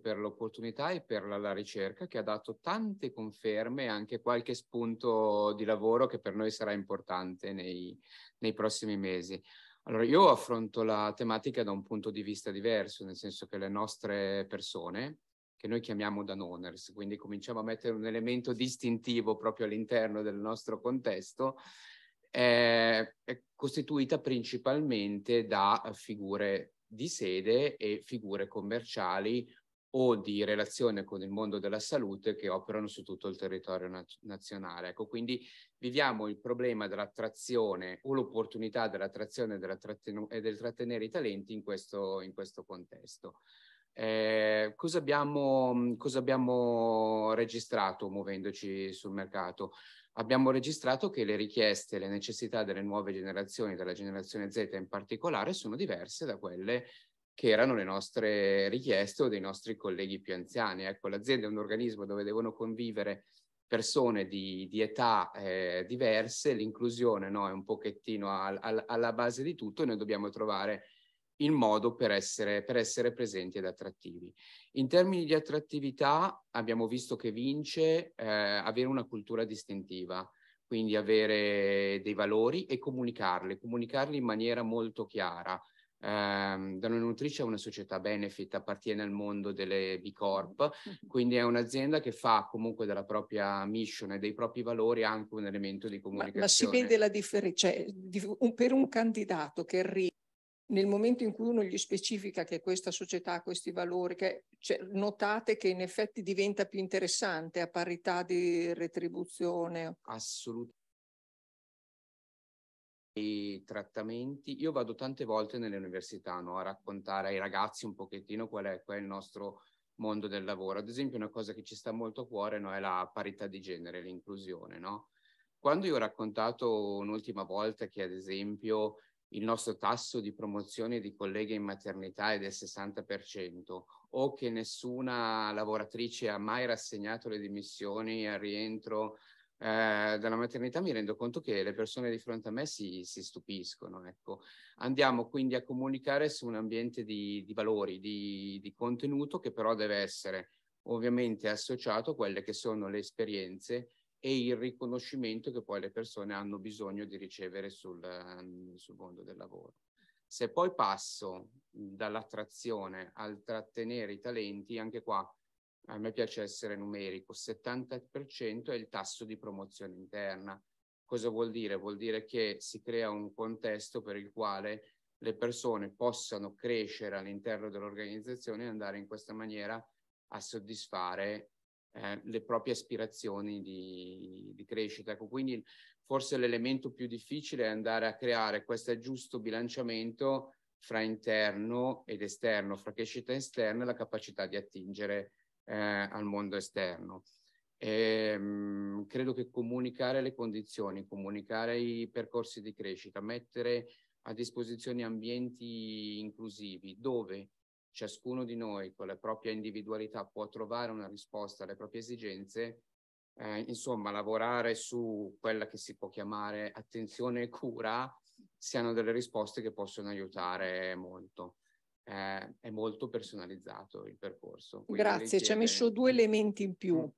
Per l'opportunità e per la, la ricerca che ha dato tante conferme e anche qualche spunto di lavoro che per noi sarà importante nei, nei prossimi mesi. Allora, io affronto la tematica da un punto di vista diverso, nel senso che le nostre persone, che noi chiamiamo Danoners, quindi cominciamo a mettere un elemento distintivo proprio all'interno del nostro contesto, è, eh, è costituita principalmente da figure di sede e figure commerciali o di relazione con il mondo della salute che operano su tutto il territorio na- nazionale. Ecco, quindi viviamo il problema dell'attrazione o l'opportunità dell'attrazione della trattenu- e del trattenere i talenti in questo, in questo contesto. Eh, cosa, abbiamo, cosa abbiamo registrato muovendoci sul mercato? Abbiamo registrato che le richieste, e le necessità delle nuove generazioni, della generazione Z in particolare, sono diverse da quelle che che erano le nostre richieste o dei nostri colleghi più anziani. Ecco, l'azienda è un organismo dove devono convivere persone di, di età eh, diverse, l'inclusione no, è un pochettino al, al, alla base di tutto e noi dobbiamo trovare il modo per essere, per essere, presenti ed attrattivi. In termini di attrattività abbiamo visto che vince eh, avere una cultura distintiva, quindi avere dei valori e comunicarli, comunicarli in maniera molto chiara. Um, ehm, Danone Nutrice è una società benefit, appartiene al mondo delle B Corp, mm, quindi è un'azienda che fa comunque della propria mission e dei propri valori anche un elemento di comunicazione. Ma, ma si vede la differenza, cioè, per un candidato che arriva nel momento in cui uno gli specifica che questa società ha questi valori, che, cioè, notate che in effetti diventa più interessante a parità di retribuzione. Assolutamente i trattamenti, io vado tante volte nelle università no, a raccontare ai ragazzi un pochettino qual è, qual è, il nostro mondo del lavoro. Ad esempio, una cosa che ci sta molto a cuore no, è la parità di genere, l'inclusione. No? Quando io ho raccontato un'ultima volta che, ad esempio, il nostro tasso di promozione di colleghe in maternità è del 60% o che nessuna lavoratrice ha mai rassegnato le dimissioni al rientro eh, dalla maternità mi rendo conto che le persone di fronte a me si, si stupiscono. Ecco. Andiamo quindi a comunicare su un ambiente di, di valori, di, di, contenuto che però deve essere ovviamente associato a quelle che sono le esperienze e il riconoscimento che poi le persone hanno bisogno di ricevere sul, sul mondo del lavoro. Se poi passo dall'attrazione al trattenere i talenti, anche qua a me piace essere numerico, 70% è il tasso di promozione interna. Cosa vuol dire? Vuol dire che si crea un contesto per il quale le persone possano crescere all'interno dell'organizzazione e andare in questa maniera a soddisfare eh, le proprie aspirazioni di, di crescita. Ecco, quindi forse l'elemento più difficile è andare a creare questo giusto bilanciamento fra interno ed esterno, fra crescita esterna e la capacità di attingere eh, al mondo esterno. E, ehm, mh, credo che comunicare le condizioni, comunicare i percorsi di crescita, mettere a disposizione ambienti inclusivi dove ciascuno di noi con la propria individualità può trovare una risposta alle proprie esigenze, eh, insomma lavorare su quella che si può chiamare attenzione e cura siano delle risposte che possono aiutare molto eh, è molto personalizzato il percorso. Quindi Grazie, ci ha messo due elementi in più. Mm.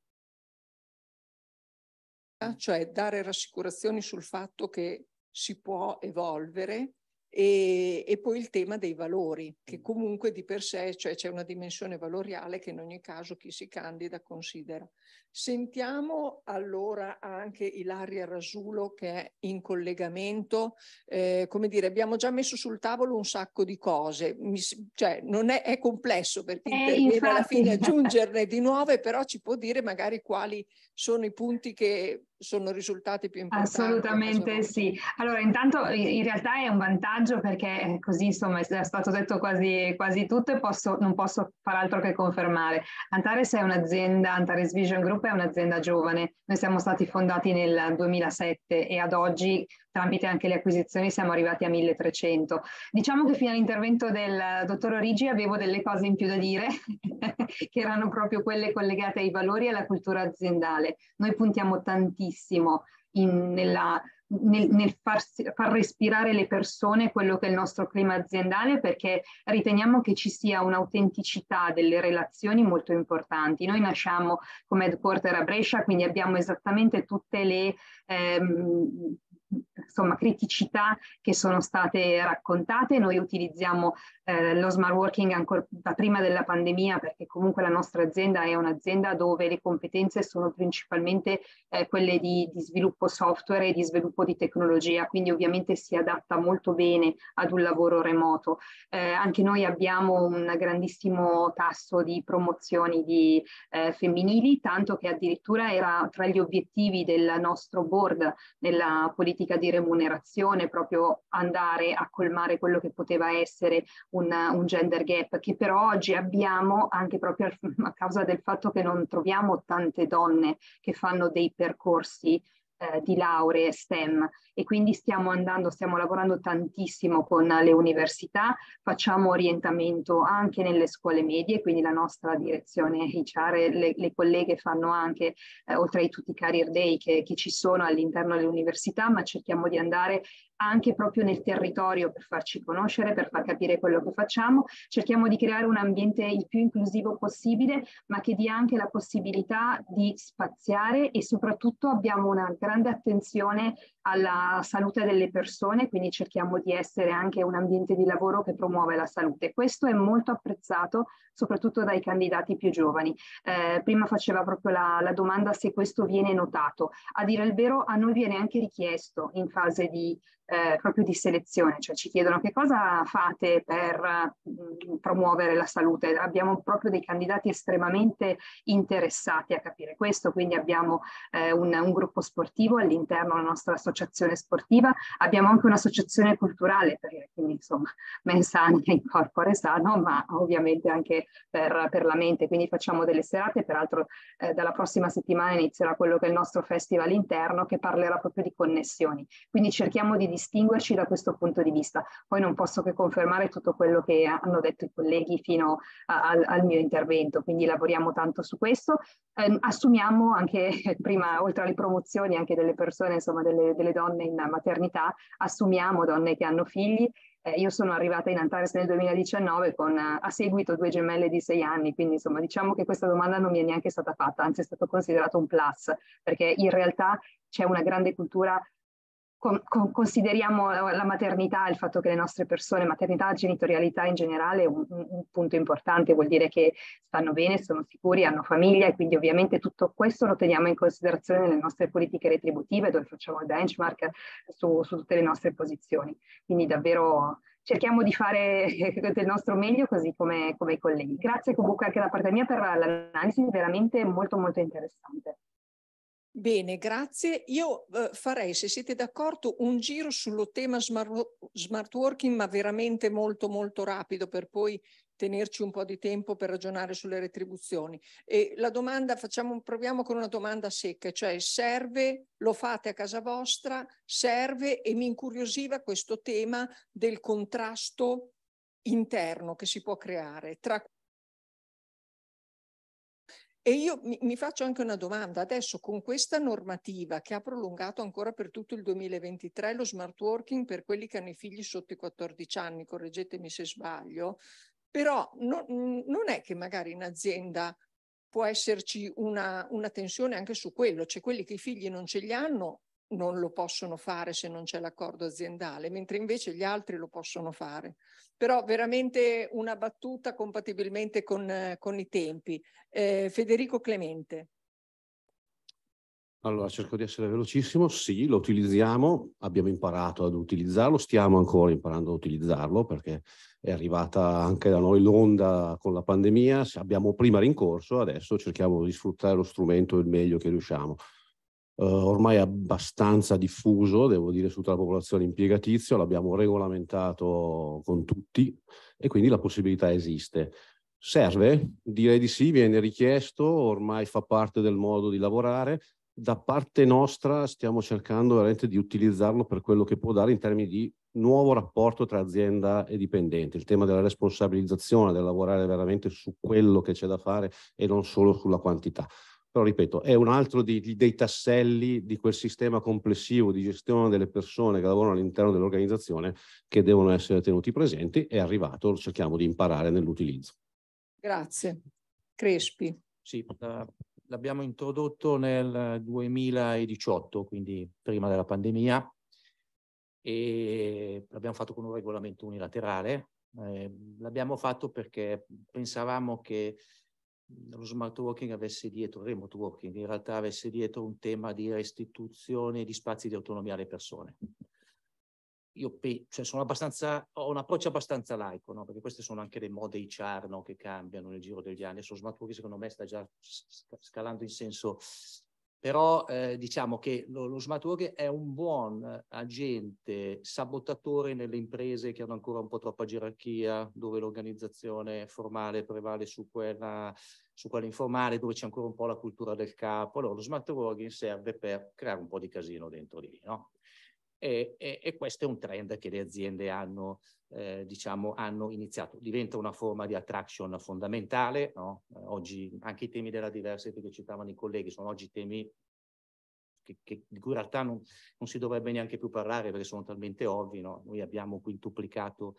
Cioè dare rassicurazioni sul fatto che si può evolvere e, e, poi il tema dei valori, che comunque di per sé, cioè c'è una dimensione valoriale che in ogni caso chi si candida considera. Sentiamo allora anche Ilaria Rasulo che è in collegamento, eh, come dire, abbiamo già messo sul tavolo un sacco di cose, Mi, cioè non è, è complesso perché eh, interviene alla fine aggiungerne di nuove, però ci può dire magari quali sono i punti che sono risultati più importanti. Assolutamente sì. Allora, intanto in realtà è un vantaggio perché eh, così insomma è stato detto quasi, quasi tutto e posso, non posso far altro che confermare. Antares è un'azienda, Antares Vision Group è un'azienda giovane, noi siamo stati fondati nel 2007 e ad oggi tramite anche le acquisizioni siamo arrivati a 1300. Diciamo che fino all'intervento del dottor Origi avevo delle cose in più da dire, che erano proprio quelle collegate ai valori e alla cultura aziendale. Noi puntiamo tantissimo in, nella, nel, nel far, far, respirare le persone quello che è il nostro clima aziendale perché riteniamo che ci sia un'autenticità delle relazioni molto importanti. Noi nasciamo come headquarter a Brescia, quindi abbiamo esattamente tutte le ehm, insomma, criticità che sono state raccontate. Noi utilizziamo eh, lo smart working ancora da prima della pandemia, perché comunque la nostra azienda è un'azienda dove le competenze sono principalmente eh, quelle di, di, sviluppo software e di sviluppo di tecnologia, quindi ovviamente si adatta molto bene ad un lavoro remoto. Eh, anche noi abbiamo un grandissimo tasso di promozioni di, eh, femminili, tanto che addirittura era tra gli obiettivi del nostro board nella politica di remunerazione proprio andare a colmare quello che poteva essere un, un, gender gap che però oggi abbiamo anche proprio a causa del fatto che non troviamo tante donne che fanno dei percorsi eh, di lauree STEM e quindi stiamo andando, stiamo lavorando tantissimo con le università, facciamo orientamento anche nelle scuole medie, quindi la nostra direzione HR, le, le colleghe fanno anche, eh, oltre ai tutti i career day che, che ci sono all'interno delle università, ma cerchiamo di andare anche proprio nel territorio per farci conoscere, per far capire quello che facciamo. Cerchiamo di creare un ambiente il più inclusivo possibile, ma che dia anche la possibilità di spaziare e soprattutto abbiamo una grande attenzione alla salute delle persone, quindi cerchiamo di essere anche un ambiente di lavoro che promuove la salute. Questo è molto apprezzato soprattutto dai candidati più giovani. Eh, prima faceva proprio la, la, domanda se questo viene notato. A dire il vero a noi viene anche richiesto in fase di, eh, proprio di selezione, cioè ci chiedono che cosa fate per mh, mm, promuovere la salute. Abbiamo proprio dei candidati estremamente interessati a capire questo, quindi abbiamo eh, un, un gruppo sportivo all'interno della nostra associazione un'associazione sportiva, abbiamo anche un'associazione culturale, per, quindi insomma mensani in corpore sano, ma ovviamente anche per, per, la mente, quindi facciamo delle serate, peraltro eh, dalla prossima settimana inizierà quello che è il nostro festival interno che parlerà proprio di connessioni, quindi cerchiamo di distinguerci da questo punto di vista. Poi non posso che confermare tutto quello che hanno detto i colleghi fino a, al, al, mio intervento, quindi lavoriamo tanto su questo. Eh, assumiamo anche prima, oltre alle promozioni, anche delle persone, insomma, delle, anche le donne in maternità, assumiamo donne che hanno figli. Eh, io sono arrivata in Antares nel 2019 con eh, a seguito due gemelle di sei anni, quindi insomma diciamo che questa domanda non mi è neanche stata fatta, anzi è stato considerato un plus, perché in realtà c'è una grande cultura con, consideriamo la maternità, il fatto che le nostre persone, maternità, genitorialità in generale, è un, un punto importante, vuol dire che stanno bene, sono sicuri, hanno famiglia e quindi ovviamente tutto questo lo teniamo in considerazione nelle nostre politiche retributive dove facciamo il benchmark su, su tutte le nostre posizioni. Quindi davvero cerchiamo di fare del nostro meglio così come, come i colleghi. Grazie comunque anche da parte mia per l'analisi veramente molto molto interessante. Bene, grazie. Io eh, farei, se siete d'accordo, un giro sullo tema smart, smart working, ma veramente molto molto rapido per poi tenerci un po' di tempo per ragionare sulle retribuzioni. E la domanda, facciamo, proviamo con una domanda secca, cioè serve, lo fate a casa vostra, serve e mi incuriosiva questo tema del contrasto interno che si può creare tra e io mi, mi, faccio anche una domanda, adesso con questa normativa che ha prolungato ancora per tutto il 2023 lo smart working per quelli che hanno i figli sotto i 14 anni, correggetemi se sbaglio, però no, non è che magari in azienda può esserci una, una tensione anche su quello, cioè quelli che i figli non ce li hanno non lo possono fare se non c'è l'accordo aziendale, mentre invece gli altri lo possono fare. Però veramente una battuta compatibilmente con, con i tempi. Eh, Federico Clemente. Allora, cerco di essere velocissimo. Sì, lo utilizziamo, abbiamo imparato ad utilizzarlo, stiamo ancora imparando ad utilizzarlo perché è arrivata anche da noi l'onda con la pandemia. Abbiamo prima rincorso, adesso cerchiamo di sfruttare lo strumento il meglio che riusciamo eh, ormai abbastanza diffuso, devo dire, su tutta la popolazione impiegatizio, l'abbiamo regolamentato con tutti e quindi la possibilità esiste. Serve? Direi di sì, viene richiesto, ormai fa parte del modo di lavorare. Da parte nostra stiamo cercando veramente di utilizzarlo per quello che può dare in termini di nuovo rapporto tra azienda e dipendente, il tema della responsabilizzazione, del lavorare veramente su quello che c'è da fare e non solo sulla quantità. Però ripeto, è un altro di, di, dei tasselli di quel sistema complessivo di gestione delle persone che lavorano all'interno dell'organizzazione che devono essere tenuti presenti. È arrivato, cerchiamo di imparare nell'utilizzo. Grazie. Crespi. Sì, eh, l'abbiamo introdotto nel 2018, quindi prima della pandemia, e l'abbiamo fatto con un regolamento unilaterale. Eh, l'abbiamo fatto perché pensavamo che lo smart working avesse dietro, il remote working in realtà avesse dietro un tema di restituzione di spazi di autonomia alle persone. Io cioè, ho un approccio abbastanza laico, no? perché queste sono anche le mode HR no? che cambiano nel giro degli anni. Lo smart working secondo me sta già scalando in senso però eh, diciamo che lo, lo smatore è un buon agente sabotatore nelle imprese che hanno ancora un po' troppa gerarchia, dove l'organizzazione formale prevale su quella, su quella informale, dove c'è ancora un po' la cultura del capo. Allora lo smart working serve per creare un po' di casino dentro di lì, no? e, e, e, questo è un trend che le aziende hanno, eh, diciamo, hanno iniziato. Diventa una forma di attraction fondamentale. No? Eh, oggi anche i temi della diversity che citavano i colleghi sono oggi temi che, che, di cui in realtà non, non, si dovrebbe neanche più parlare perché sono talmente ovvi. No? Noi abbiamo quintuplicato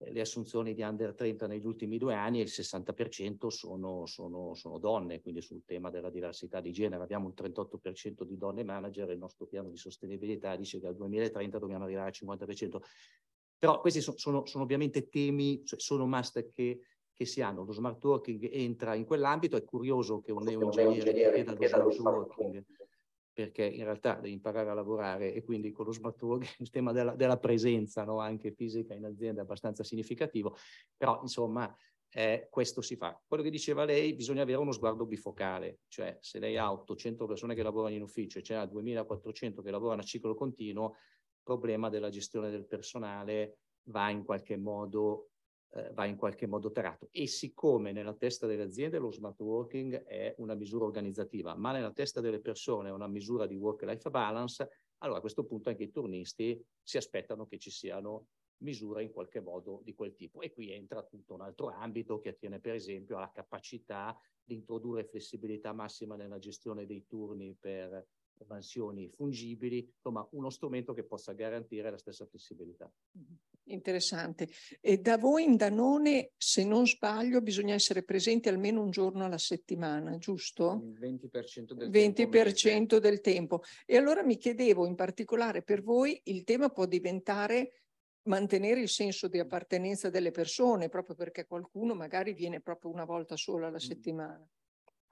eh, le assunzioni di under 30 negli ultimi due anni e il 60% sono, sono, sono, donne, quindi sul tema della diversità di genere abbiamo un 38% di donne manager e il nostro piano di sostenibilità dice che al 2030 dobbiamo arrivare al 50%. Però questi sono, sono ovviamente temi, cioè sono must che, che, si hanno. Lo smart working entra in quell'ambito, è curioso che un neo-ingegnere chieda lo smart working. working perché in realtà devi imparare a lavorare e quindi con lo smart working il tema della, della presenza no? anche fisica in azienda è abbastanza significativo, però insomma eh, questo si fa. Quello che diceva lei, bisogna avere uno sguardo bifocale, cioè se lei ha 800 persone che lavorano in ufficio e ce n'ha 2400 che lavorano a ciclo continuo, il problema della gestione del personale va in qualche modo eh, va in qualche modo tarato. E siccome nella testa delle aziende lo smart working è una misura organizzativa, ma nella testa delle persone è una misura di work-life balance, allora a questo punto anche i turnisti si aspettano che ci siano misure in qualche modo di quel tipo. E qui entra tutto un altro ambito che attiene per esempio alla capacità di introdurre flessibilità massima nella gestione dei turni per mansioni fungibili, insomma uno strumento che possa garantire la stessa flessibilità. Interessante. E da voi in Danone, se non sbaglio, bisogna essere presenti almeno un giorno alla settimana, giusto? Il 20%, del, 20 tempo del tempo. E allora mi chiedevo, in particolare per voi, il tema può diventare mantenere il senso di appartenenza delle persone, proprio perché qualcuno magari viene proprio una volta sola alla mm. settimana.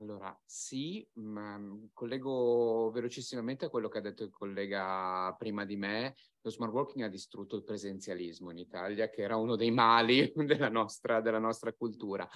Allora, sì, ma mm, collego velocissimamente a quello che ha detto il collega prima di me. Lo smart working ha distrutto il presenzialismo in Italia, che era uno dei mali della nostra, della nostra cultura.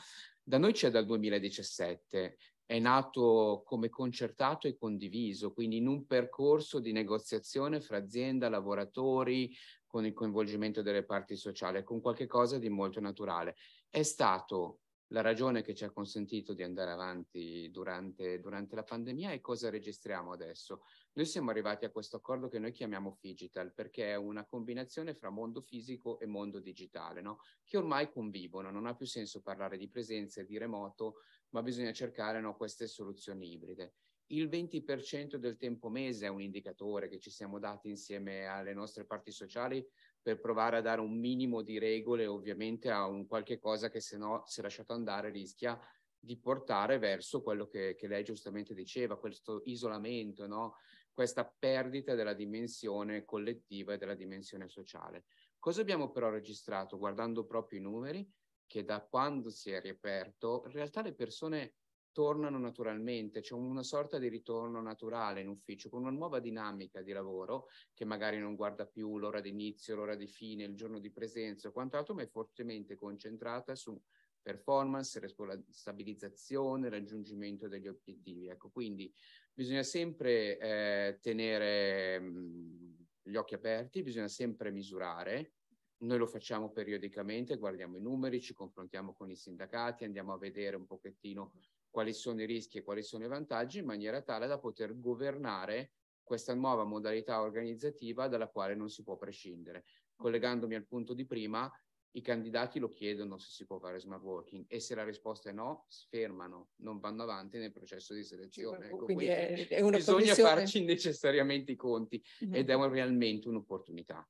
Da noi c'è dal 2017, è nato come concertato e condiviso, quindi in un percorso di negoziazione fra azienda, lavoratori, con il coinvolgimento delle parti sociali, con qualche cosa di molto naturale. È stato la ragione che ci ha consentito di andare avanti durante, durante, la pandemia e cosa registriamo adesso. Noi siamo arrivati a questo accordo che noi chiamiamo Figital perché è una combinazione fra mondo fisico e mondo digitale, no? che ormai convivono, non ha più senso parlare di presenza e di remoto, ma bisogna cercare no, queste soluzioni ibride. Il 20% del tempo mese è un indicatore che ci siamo dati insieme alle nostre parti sociali per provare a dare un minimo di regole ovviamente a un qualche cosa che se no si è lasciato andare rischia di portare verso quello che, che lei giustamente diceva, questo isolamento, no? questa perdita della dimensione collettiva e della dimensione sociale. Cosa abbiamo però registrato guardando proprio i numeri? Che da quando si è riaperto, in realtà le persone tornano naturalmente, c'è una sorta di ritorno naturale in ufficio, con una nuova dinamica di lavoro che magari non guarda più l'ora d'inizio, l'ora di fine, il giorno di presenza o quant'altro, ma è fortemente concentrata su performance, responsabilizzazione, raggiungimento degli obiettivi. Ecco, quindi bisogna sempre eh, tenere mh, mm, gli occhi aperti, bisogna sempre misurare, noi lo facciamo periodicamente, guardiamo i numeri, ci confrontiamo con i sindacati, andiamo a vedere un pochettino quali sono i rischi e quali sono i vantaggi in maniera tale da poter governare questa nuova modalità organizzativa dalla quale non si può prescindere. Collegandomi al punto di prima, i candidati lo chiedono se si può fare smart working e se la risposta è no, si fermano, non vanno avanti nel processo di selezione. Ecco, quindi, quindi è, è bisogna farci necessariamente i conti mm-hmm. ed è realmente un'opportunità.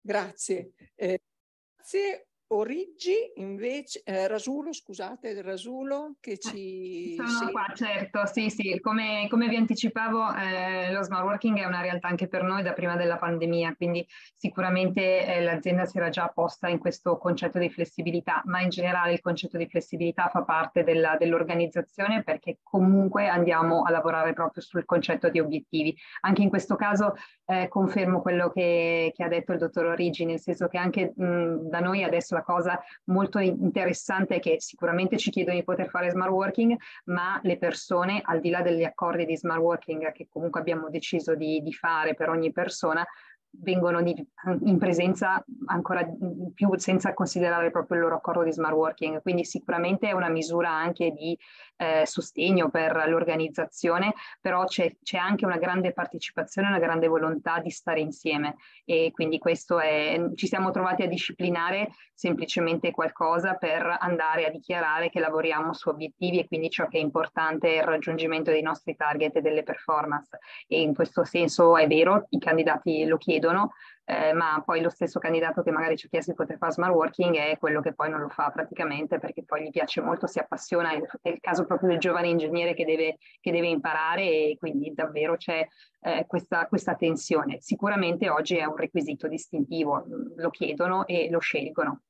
Grazie. Eh, grazie Origi invece, eh, Rasulo, scusate, Rasulo che eh, ci... Sono sì. qua, certo, sì, sì, come, come vi anticipavo eh, lo smart working è una realtà anche per noi da prima della pandemia, quindi sicuramente eh, l'azienda si era già posta in questo concetto di flessibilità, ma in generale il concetto di flessibilità fa parte della, dell'organizzazione perché comunque andiamo a lavorare proprio sul concetto di obiettivi. Anche in questo caso eh, confermo quello che, che, ha detto il dottor Origi, nel senso che anche mh, da noi adesso la cosa molto interessante è che sicuramente ci chiedono di poter fare smart working, ma le persone, al di là degli accordi di smart working che comunque abbiamo deciso di, di fare per ogni persona, vengono di, in presenza ancora più senza considerare proprio il loro accordo di smart working. Quindi sicuramente è una misura anche di eh, sostegno per l'organizzazione, però c'è, c'è anche una grande partecipazione, una grande volontà di stare insieme e quindi questo è, ci siamo trovati a disciplinare semplicemente qualcosa per andare a dichiarare che lavoriamo su obiettivi e quindi ciò che è importante è il raggiungimento dei nostri target e delle performance e in questo senso è vero, i candidati lo chiedono, eh, ma poi lo stesso candidato che magari ci ha chiesto di poter fare smart working è quello che poi non lo fa praticamente perché poi gli piace molto, si appassiona, è il caso proprio del giovane ingegnere che deve, che deve imparare e quindi davvero c'è eh, questa, questa, tensione. Sicuramente oggi è un requisito distintivo, lo chiedono e lo scelgono.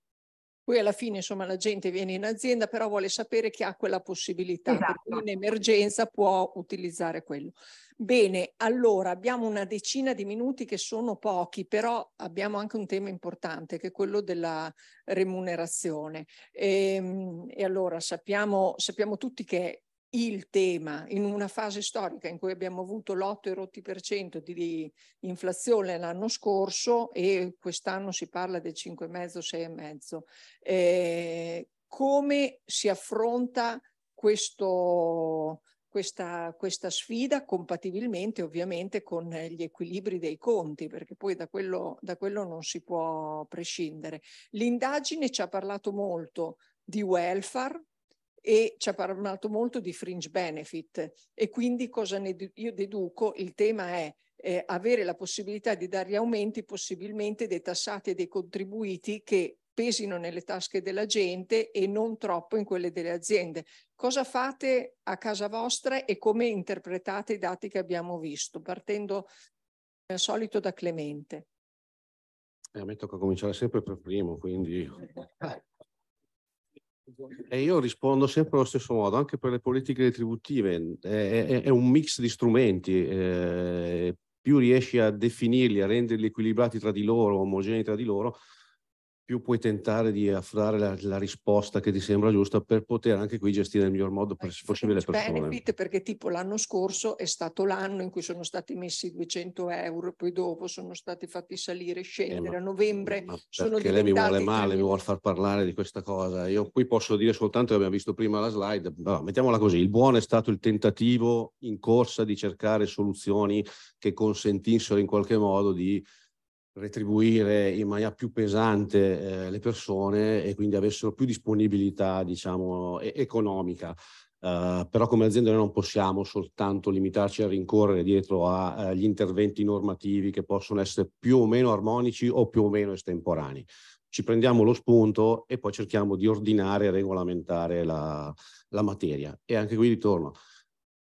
Poi alla fine, insomma, la gente viene in azienda, però vuole sapere che ha quella possibilità, esatto. in emergenza può utilizzare quello. Bene, allora abbiamo una decina di minuti che sono pochi, però abbiamo anche un tema importante che è quello della remunerazione. E, ehm, e allora sappiamo, sappiamo tutti che il tema in una fase storica in cui abbiamo avuto e rotti per cento di inflazione l'anno scorso e quest'anno si parla del 5,5-6,5. Eh, come si affronta questo, questa, questa, sfida compatibilmente ovviamente con gli equilibri dei conti, perché poi da quello, da quello non si può prescindere. L'indagine ci ha parlato molto di welfare, e ci ha parlato molto di fringe benefit e quindi cosa ne io deduco? Il tema è eh, avere la possibilità di dare aumenti possibilmente dei tassati e dei contribuiti che pesino nelle tasche della gente e non troppo in quelle delle aziende. Cosa fate a casa vostra e come interpretate i dati che abbiamo visto, partendo al solito da Clemente? Eh, a me tocca cominciare sempre per primo, quindi E io rispondo sempre allo stesso modo, anche per le politiche retributive, è, è, è un mix di strumenti, eh, più riesci a definirli, a renderli equilibrati tra di loro, omogenei tra di loro, più puoi tentare di affrare la, la, risposta che ti sembra giusta per poter anche qui gestire nel miglior modo per, eh, possibile le persone. Benefit perché tipo l'anno scorso è stato l'anno in cui sono stati messi 200 euro, poi dopo sono stati fatti salire, e eh, scendere eh, ma, a novembre. perché lei mi vuole male, mi vuole far parlare di questa cosa. Io qui posso dire soltanto che abbiamo visto prima la slide, no, mettiamola così, il buono è stato il tentativo in corsa di cercare soluzioni che consentissero in qualche modo di retribuire in maniera più pesante eh, le persone e quindi avessero più disponibilità diciamo, e- economica. Uh, però come azienda noi non possiamo soltanto limitarci a rincorrere dietro agli eh, uh, interventi normativi che possono essere più o meno armonici o più o meno estemporanei. Ci prendiamo lo spunto e poi cerchiamo di ordinare e regolamentare la, la materia. E anche qui ritorno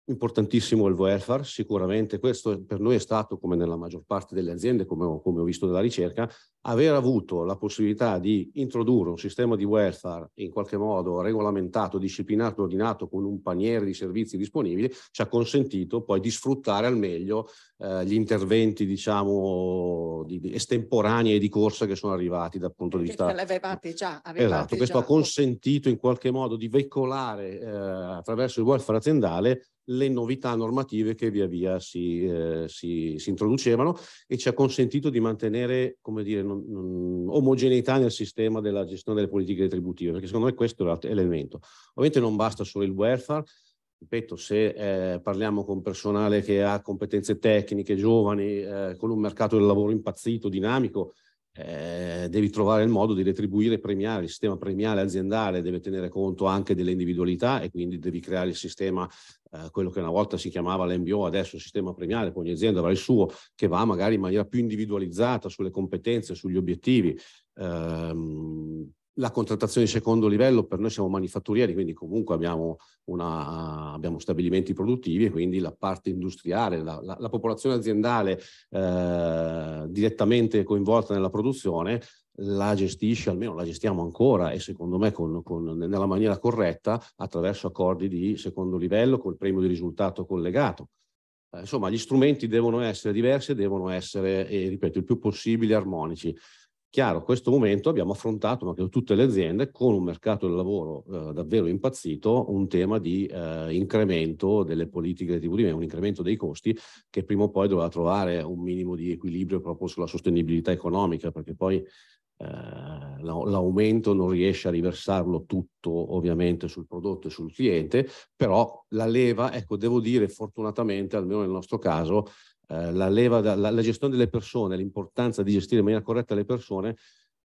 Importantissimo il welfare, sicuramente questo per noi è stato, come nella maggior parte delle aziende, come ho, come ho visto dalla ricerca, aver avuto la possibilità di introdurre un sistema di welfare in qualche modo regolamentato, disciplinato, ordinato con un paniere di servizi disponibili, ci ha consentito poi di sfruttare al meglio eh, gli interventi, diciamo, di, di estemporanei e di corsa che sono arrivati dal punto di vista... L'avevate già, avevate Esatto, questo già. ha consentito in qualche modo di veicolare eh, attraverso il welfare aziendale le novità normative che via via si, eh, si, si introducevano e ci ha consentito di mantenere, come dire, non omogeneità nel sistema della gestione delle politiche retributive, perché secondo me questo è l'elemento. Ovviamente non basta solo il welfare, ripeto, se eh, parliamo con personale che ha competenze tecniche, giovani, eh, con un mercato del lavoro impazzito, dinamico, eh, devi trovare il modo di retribuire e premiare, il sistema premiale aziendale deve tenere conto anche delle individualità e quindi devi creare il sistema, eh, quello che una volta si chiamava l'MBO, adesso il sistema premiale, ogni azienda avrà il suo, che va magari in maniera più individualizzata sulle competenze, sugli obiettivi. Ehm, la contrattazione di secondo livello, per noi siamo manifatturieri, quindi comunque abbiamo, una, abbiamo stabilimenti produttivi e quindi la parte industriale, la, la, la popolazione aziendale eh, direttamente coinvolta nella produzione la gestisce, almeno la gestiamo ancora e secondo me con, con, nella maniera corretta attraverso accordi di secondo livello col premio di risultato collegato. Eh, insomma, gli strumenti devono essere diversi, devono essere, eh, ripeto, il più possibile armonici. Chiaro, a questo momento abbiamo affrontato, ma credo tutte le aziende, con un mercato del lavoro eh, davvero impazzito, un tema di eh, incremento delle politiche del tipo di me, un incremento dei costi che prima o poi dovrà trovare un minimo di equilibrio proprio sulla sostenibilità economica, perché poi Uh, l'aumento non riesce a riversarlo tutto ovviamente sul prodotto e sul cliente, però la leva, ecco, devo dire fortunatamente, almeno nel nostro caso, eh, la, leva da, la, la, gestione delle persone, l'importanza di gestire in maniera corretta le persone,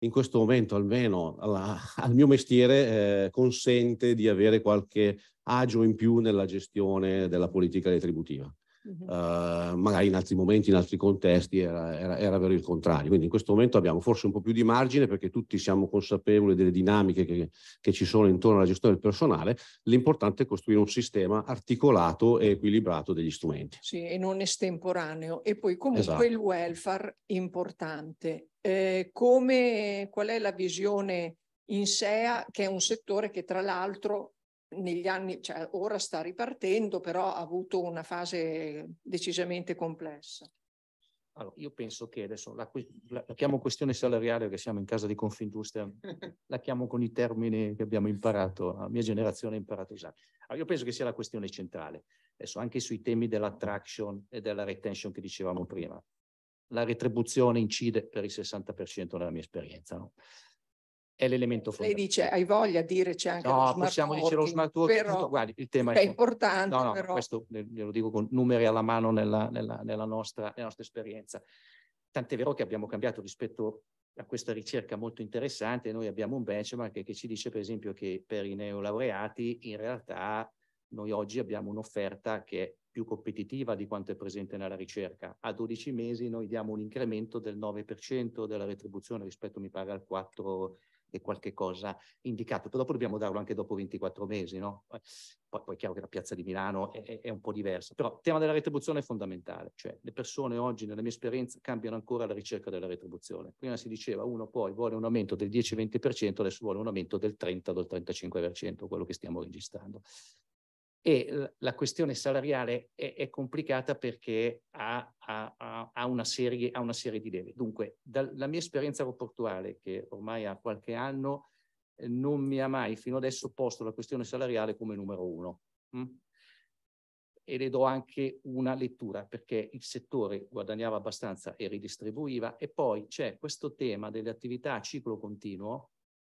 in questo momento almeno alla, al mio mestiere eh, consente di avere qualche agio in più nella gestione della politica retributiva. Uh, magari in altri momenti, in altri contesti era, era, era, vero il contrario. Quindi in questo momento abbiamo forse un po' più di margine perché tutti siamo consapevoli delle dinamiche che, che ci sono intorno alla gestione del personale. L'importante è costruire un sistema articolato e equilibrato degli strumenti. Sì, e non estemporaneo. E poi comunque esatto. il welfare importante. Eh, come, qual è la visione in SEA, che è un settore che tra l'altro negli anni, cioè ora sta ripartendo, però ha avuto una fase decisamente complessa. Allora, io penso che adesso la, la, la chiamo questione salariale perché siamo in casa di Confindustria, la chiamo con i termini che abbiamo imparato, la mia generazione ha imparato a usare. Allora, io penso che sia la questione centrale, adesso anche sui temi dell'attraction e della retention che dicevamo prima. La retribuzione incide per il 60% nella mia esperienza. No? è l'elemento fondamentale. Lei dice, hai voglia di dire c'è anche no, possiamo dire lo smart working, però, guardi, il tema è, importante. No, no, però... questo glielo dico con numeri alla mano nella, nella, nella, nostra, nella nostra esperienza. Tant'è vero che abbiamo cambiato rispetto a questa ricerca molto interessante, noi abbiamo un benchmark che, che ci dice per esempio che per i neolaureati in realtà noi oggi abbiamo un'offerta che è più competitiva di quanto è presente nella ricerca. A 12 mesi noi diamo un incremento del 9% della retribuzione rispetto, mi pare, al 4, è cosa indicato, però poi dobbiamo darlo anche dopo 24 mesi, no? Poi, poi, è chiaro che la piazza di Milano è, è, un po' diversa, però il tema della retribuzione è fondamentale, cioè le persone oggi nella mia esperienza cambiano ancora la ricerca della retribuzione. Prima si diceva uno poi vuole un aumento del 10-20%, adesso vuole un aumento del 30 35%, quello che stiamo registrando e la questione salariale è, è complicata perché ha, ha, ha, una serie, ha, una serie, di leve. Dunque, dalla mia esperienza aeroportuale, che ormai ha qualche anno, eh, non mi ha mai fino adesso posto la questione salariale come numero uno. Mh? Mm? E le do anche una lettura, perché il settore guadagnava abbastanza e ridistribuiva. E poi c'è questo tema delle attività a ciclo continuo,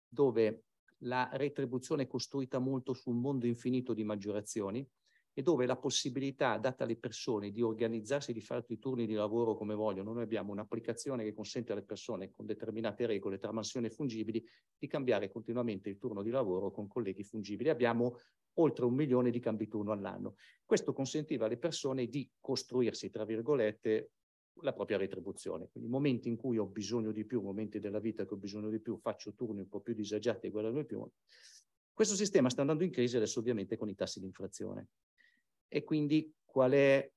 dove la retribuzione è costruita molto su un mondo infinito di maggiorazioni e dove la possibilità data alle persone di organizzarsi, di fare i turni di lavoro come vogliono, noi abbiamo un'applicazione che consente alle persone con determinate regole tra mansioni e fungibili di cambiare continuamente il turno di lavoro con colleghi fungibili. Abbiamo oltre un milione di cambi turno all'anno. Questo consentiva alle persone di costruirsi, tra virgolette, la propria retribuzione. Quindi momenti in cui ho bisogno di più, momenti della vita che ho bisogno di più, faccio turni un po' più disagiati e guadagno di più. Questo sistema sta andando in crisi adesso ovviamente con i tassi di inflazione. E quindi qual è,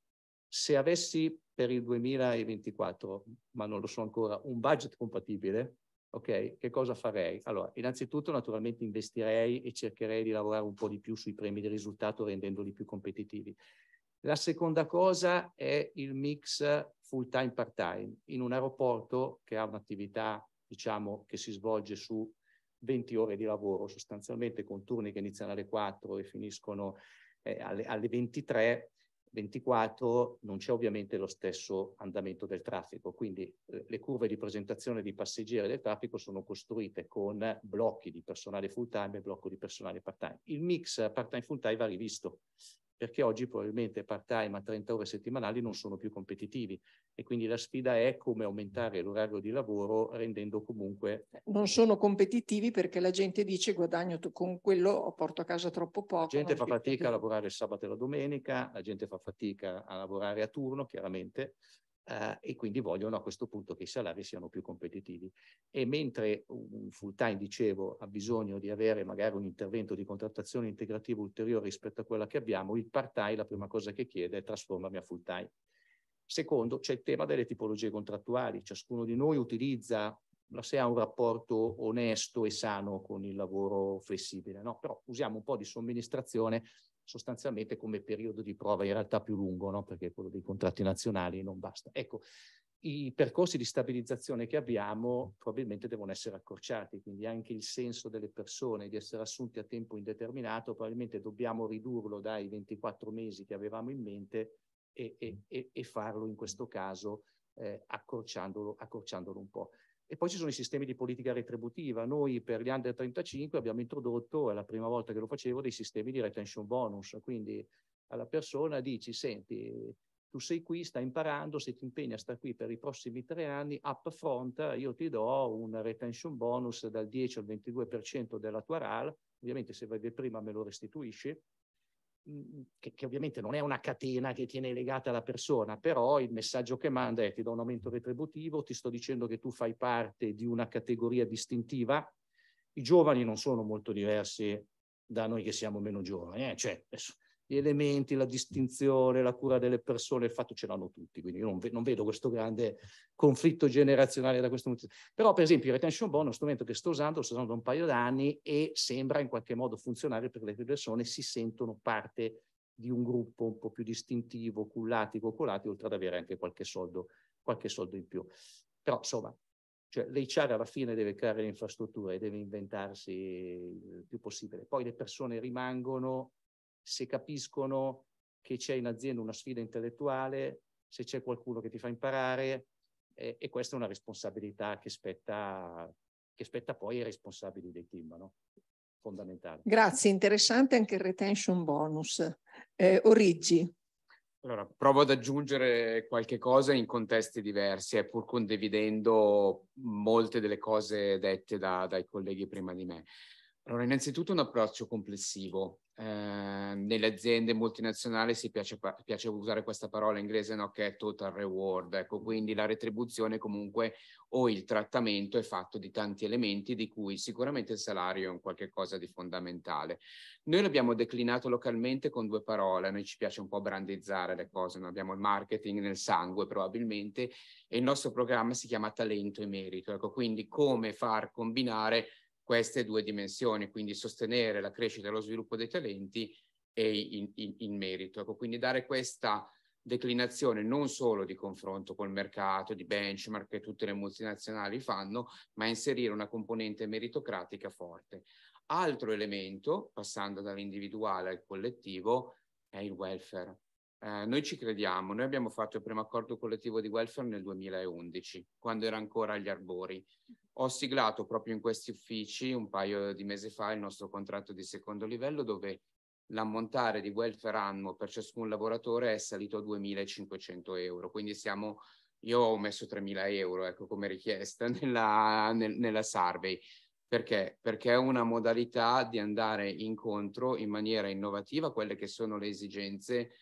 se avessi per il 2024, ma non lo so ancora, un budget compatibile, ok, che cosa farei? Allora, innanzitutto naturalmente investirei e cercherei di lavorare un po' di più sui premi di risultato rendendoli più competitivi. La seconda cosa è il mix full time, part time, in un aeroporto che ha un'attività, diciamo, che si svolge su 20 ore di lavoro, sostanzialmente con turni che iniziano alle 4 e finiscono eh, alle, alle 23, 24 non c'è ovviamente lo stesso andamento del traffico, quindi eh, le curve di presentazione di passeggeri del traffico sono costruite con blocchi di personale full time e blocco di personale part time. Il mix part time full time va rivisto perché oggi probabilmente part-time a 30 ore settimanali non sono più competitivi e quindi la sfida è come aumentare l'orario di lavoro rendendo comunque... Non sono competitivi perché la gente dice guadagno con quello, porto a casa troppo poco. La gente fa fatica più... a lavorare il sabato e la domenica, la gente fa fatica a lavorare a turno chiaramente eh, e quindi vogliono a questo punto che i salari siano più competitivi. E mentre un full time, dicevo, ha bisogno di avere magari un intervento di contrattazione integrativa ulteriore rispetto a quella che abbiamo, il part time la prima cosa che chiede è trasformarmi a full time. Secondo, c'è il tema delle tipologie contrattuali. Ciascuno di noi utilizza, se ha un rapporto onesto e sano con il lavoro flessibile, no? però usiamo un po' di somministrazione sostanzialmente come periodo di prova in realtà più lungo, no? perché quello dei contratti nazionali non basta. Ecco, i percorsi di stabilizzazione che abbiamo probabilmente devono essere accorciati, quindi anche il senso delle persone di essere assunti a tempo indeterminato, probabilmente dobbiamo ridurlo dai 24 mesi che avevamo in mente e, e, e farlo in questo caso eh, accorciandolo, accorciandolo un po'. E poi ci sono i sistemi di politica retributiva. Noi per gli under 35 abbiamo introdotto, è la prima volta che lo facevo, dei sistemi di retention bonus. Quindi alla persona dici, senti, tu sei qui, stai imparando, se ti impegni a stare qui per i prossimi tre anni, upfront io ti do un retention bonus dal 10 al 22% della tua RAL, ovviamente se vai prima me lo restituisci, Mhmm, mhmm, che, che, ovviamente non è una catena che tiene legata la persona, però il messaggio che manda è ti do un aumento retributivo, ti sto dicendo che tu fai parte di una categoria distintiva. I giovani non sono molto diversi da noi che siamo meno giovani, eh? cioè, gli elementi, la distinzione, la cura delle persone, il fatto ce l'hanno tutti, quindi io non, ve non vedo questo grande conflitto generazionale da questo punto di vista. Però per esempio il retention bond è uno strumento che sto usando, lo sto usando da un paio d'anni e sembra in qualche modo funzionare perché le persone si sentono parte di un gruppo un po' più distintivo, cullati, colati, oltre ad avere anche qualche soldo, qualche soldo in più. Però insomma, cioè l'HR alla fine deve creare le infrastrutture, deve inventarsi il più possibile. Poi le persone rimangono se capiscono che c'è in azienda una sfida intellettuale, se c'è qualcuno che ti fa imparare eh, e questa è una responsabilità che spetta, che spetta poi ai responsabili dei team. No? Fondamentale. Grazie, interessante anche il retention bonus. Eh, Origi. Allora, provo ad aggiungere qualche cosa in contesti diversi, eh, pur condividendo molte delle cose dette da, dai colleghi prima di me. Allora, innanzitutto un approccio complessivo Ehm, nelle aziende multinazionali si piace, piace, usare questa parola inglese no, che è total reward, ecco, quindi la retribuzione comunque o il trattamento è fatto di tanti elementi di cui sicuramente il salario è un qualche cosa di fondamentale. Noi l'abbiamo declinato localmente con due parole, a noi ci piace un po' brandizzare le cose, noi abbiamo il marketing nel sangue probabilmente e il nostro programma si chiama Talento e Merito, ecco, quindi come far combinare queste due dimensioni, quindi sostenere la crescita e lo sviluppo dei talenti e in, in, in merito. Ecco, quindi dare questa declinazione non solo di confronto col mercato, di benchmark che tutte le multinazionali fanno, ma inserire una componente meritocratica forte. Altro elemento, passando dall'individuale al collettivo, è il welfare. Eh, noi ci crediamo, noi abbiamo fatto il primo accordo collettivo di welfare nel 2011, quando era ancora agli arbori. Ho siglato proprio in questi uffici un paio di mesi fa il nostro contratto di secondo livello dove l'ammontare di welfare annuo per ciascun lavoratore è salito a 2.500 euro, quindi siamo, io ho messo 3.000 euro ecco, come richiesta nella, nel, nella survey. Perché? Perché è una modalità di andare incontro in maniera innovativa a quelle che sono le esigenze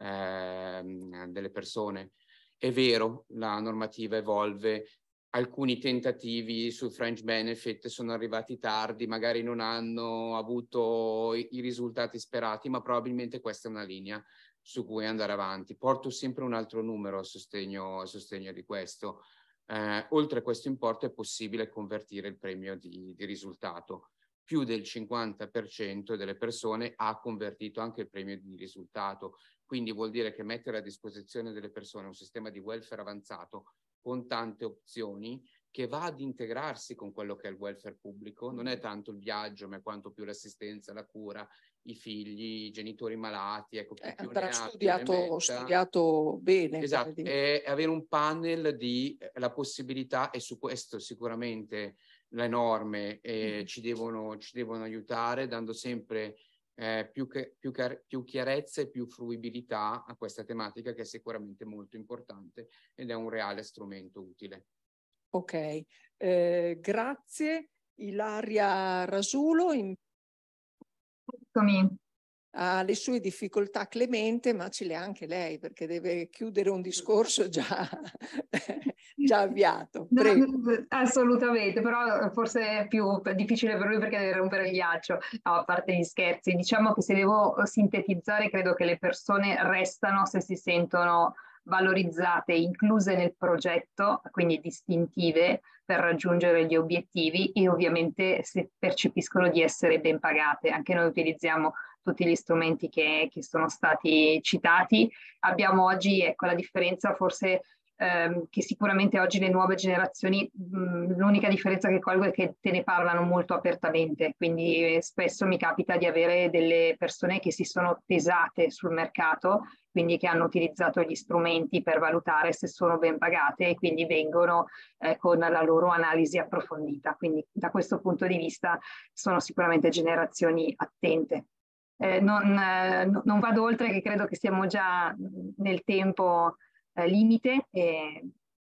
Ehm, delle persone. È vero, la normativa evolve, alcuni tentativi sul French Benefit sono arrivati tardi, magari non hanno avuto i risultati sperati, ma probabilmente questa è una linea su cui andare avanti. Porto sempre un altro numero a sostegno, a sostegno di questo. Eh, oltre a questo importo è possibile convertire il premio di, di risultato. Più del 50% delle persone ha convertito anche il premio di risultato, quindi vuol dire che mettere a disposizione delle persone un sistema di welfare avanzato con tante opzioni che va ad integrarsi con quello che è il welfare pubblico, non è mm. tanto il viaggio, ma quanto più l'assistenza, la cura, i figli, i genitori malati, ecco, eh, più andrà studiato, studiato, bene. Esatto, è avere un panel di eh, la possibilità, e su questo sicuramente le norme eh, mm. ci, devono, ci, devono, aiutare, dando sempre eh, più, che, più, car- più chiarezza e più fruibilità a questa tematica che è sicuramente molto importante ed è un reale strumento utile. Ok, eh, grazie Ilaria Rasulo. In ha le sue difficoltà Clemente, ma ce le ha anche lei perché deve chiudere un discorso già, già avviato. No, assolutamente, però forse è più difficile per lui perché deve rompere il ghiaccio, no, a parte gli scherzi. Diciamo che se devo sintetizzare, credo che le persone restano se si sentono valorizzate, incluse nel progetto, quindi distintive per raggiungere gli obiettivi e ovviamente se percepiscono di essere ben pagate. Anche noi utilizziamo tutti gli strumenti che, che sono stati citati. Abbiamo oggi, ecco, la differenza forse ehm, che sicuramente oggi le nuove generazioni, mh, l'unica differenza che colgo è che te ne parlano molto apertamente, quindi eh, spesso mi capita di avere delle persone che si sono pesate sul mercato, quindi che hanno utilizzato gli strumenti per valutare se sono ben pagate e quindi vengono eh, con la loro analisi approfondita. Quindi da questo punto di vista sono sicuramente generazioni attente eh, non, eh, non, vado oltre che credo che siamo già nel tempo eh, limite e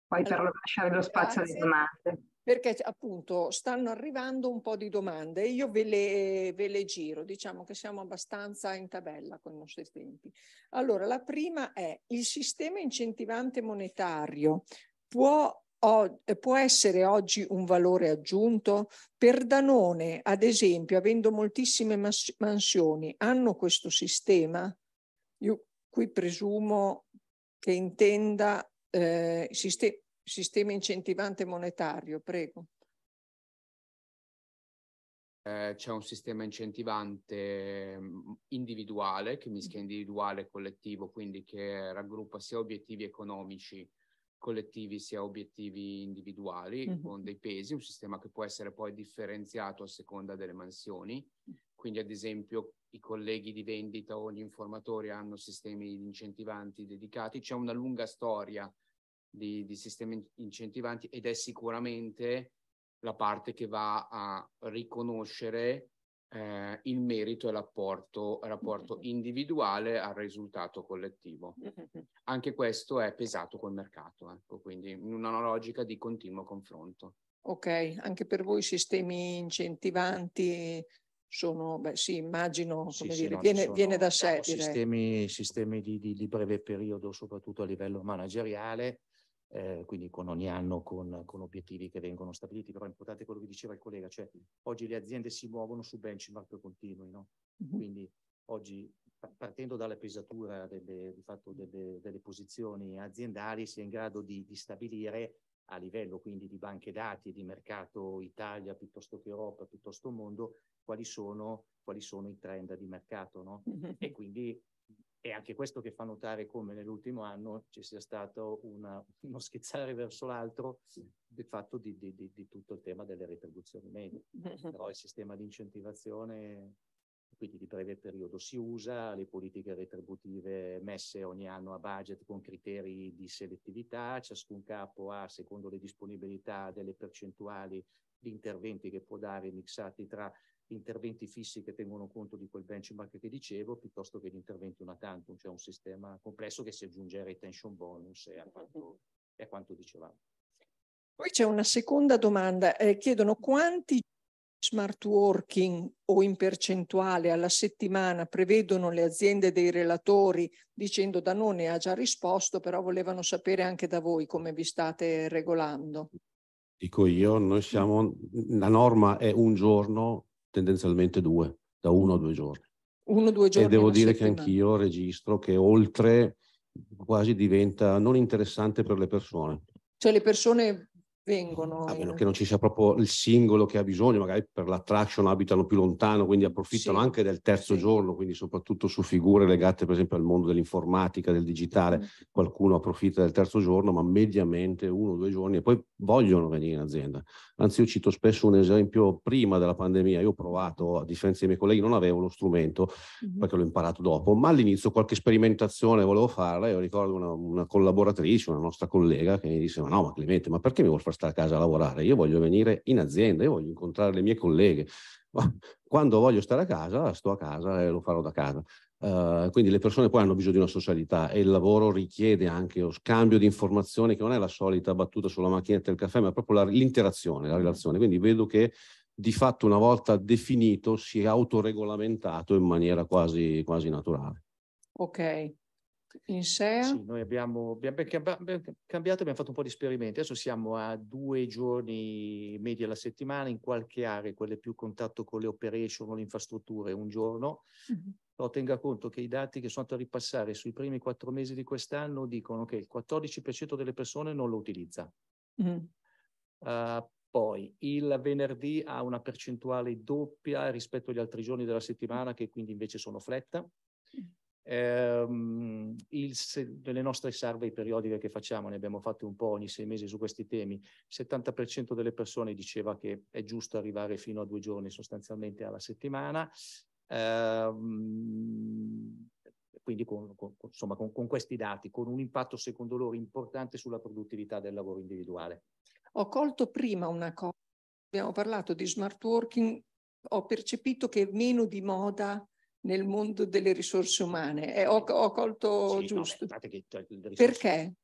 poi allora, per lasciare lo spazio alle domande. Perché appunto stanno arrivando un po' di domande e io ve le, ve le giro, diciamo che siamo abbastanza in tabella con i nostri tempi. Allora, la prima è il sistema incentivante monetario può o, può essere oggi un valore aggiunto? Per Danone, ad esempio, avendo moltissime mas- mansioni, hanno questo sistema? Io qui presumo che intenda eh, siste- sistema incentivante monetario, prego. Eh, c'è un sistema incentivante mm, individuale che mischia mm. individuale e collettivo, quindi che raggruppa sia obiettivi economici collettivi sia obiettivi individuali mm-hmm. con dei pesi, un sistema che può essere poi differenziato a seconda delle mansioni. Quindi ad esempio i colleghi di vendita o gli informatori hanno sistemi incentivanti dedicati, c'è una lunga storia di, di sistemi incentivanti ed è sicuramente la parte che va a riconoscere eh, il merito e l'apporto, l'apporto mm-hmm. individuale al risultato collettivo. Mm-hmm. Anche questo è pesato col mercato, ecco, quindi in una logica di continuo confronto. Ok, anche per voi sistemi incentivanti sono, beh, sì, immagino, come sì, dire, sì, viene, sono, viene, da diciamo sé. Diciamo, sistemi, sistemi di, di, di, breve periodo, soprattutto a livello manageriale, eh, quindi con ogni anno con, con, obiettivi che vengono stabiliti, però è importante quello che diceva il collega, cioè oggi le aziende si muovono su benchmark continui, no? Mhm. quindi oggi partendo dalla pesatura delle, delle, delle posizioni aziendali si è in grado di, di, stabilire a livello quindi di banche dati, di mercato Italia piuttosto che Europa, piuttosto mondo, quali sono, quali sono i trend di mercato no? Mhm. e quindi è anche questo che fa notare come nell'ultimo anno ci sia stato una, uno schizzare verso l'altro del fatto di, di, di, di, tutto il tema delle retribuzioni medie. Però il sistema di incentivazione, quindi di breve periodo, si usa, le politiche retributive messe ogni anno a budget con criteri di selettività, ciascun capo ha, secondo le disponibilità, delle percentuali di interventi che può dare mixati tra interventi fissi che tengono conto di quel benchmark che dicevo, piuttosto che gli interventi una tantum, cioè un sistema complesso che si aggiunge ai retention bonus e a quanto, e a quanto dicevamo. Poi c'è una seconda domanda, eh, chiedono quanti smart working o in percentuale alla settimana prevedono le aziende dei relatori, dicendo Danone ha già risposto, però volevano sapere anche da voi come vi state regolando. Dico io, noi siamo, la norma è un giorno tendenzialmente due, da uno a due giorni. Uno o due giorni. E devo dire settimana. che anch'io registro che oltre quasi diventa non interessante per le persone. Cioè le persone vengono. A meno che non ci sia proprio il singolo che ha bisogno, magari per l'attraction abitano più lontano, quindi approfittano sì. anche del terzo sì. giorno, quindi soprattutto su figure legate per esempio al mondo dell'informatica, del digitale, mm. qualcuno approfitta del terzo giorno, ma mediamente uno o due giorni e poi vogliono venire in azienda. Anzi, io cito spesso un esempio prima della pandemia, io ho provato, a differenza dei miei colleghi, non avevo lo strumento mm perché l'ho imparato dopo, ma all'inizio qualche sperimentazione volevo farla e ricordo una, una collaboratrice, una nostra collega che mi disse, ma no, ma Clemente, ma perché mi vuoi fare per stare a casa a lavorare, io voglio venire in azienda, io voglio incontrare le mie colleghe. Ma quando voglio stare a casa, sto a casa e lo farò da casa. Uh, quindi le persone poi hanno bisogno di una socialità e il lavoro richiede anche lo scambio di informazioni che non è la solita battuta sulla macchinetta del caffè, ma proprio la, l'interazione, la relazione. Quindi vedo che di fatto una volta definito si è autoregolamentato in maniera quasi, quasi naturale. Ok, in SEA? Sì, noi abbiamo, abbiamo, cambiato, abbiamo fatto un po' di esperimenti, adesso siamo a due giorni media alla settimana, in qualche area, quelle più a contatto con le operation o le infrastrutture, un giorno. Mm-hmm. Però tenga conto che i dati che sono andati a ripassare sui primi quattro mesi di quest'anno dicono che il 14% delle persone non lo utilizza. Mm-hmm. Uh, poi il venerdì ha una percentuale doppia rispetto agli altri giorni della settimana che quindi invece sono fletta. Mm-hmm Ehm, il, se, delle nostre survey periodiche che facciamo, ne abbiamo fatte un po' ogni sei mesi su questi temi, il 70% delle persone diceva che è giusto arrivare fino a due giorni sostanzialmente alla settimana. Ehm, quindi con, con, insomma, con, con questi dati, con un impatto secondo loro importante sulla produttività del lavoro individuale. Ho colto prima una cosa, abbiamo parlato di smart working, ho percepito che è meno di moda nel mondo delle risorse umane. Eh, ho, ho, colto sì, giusto. No, beh, che, cioè, Perché?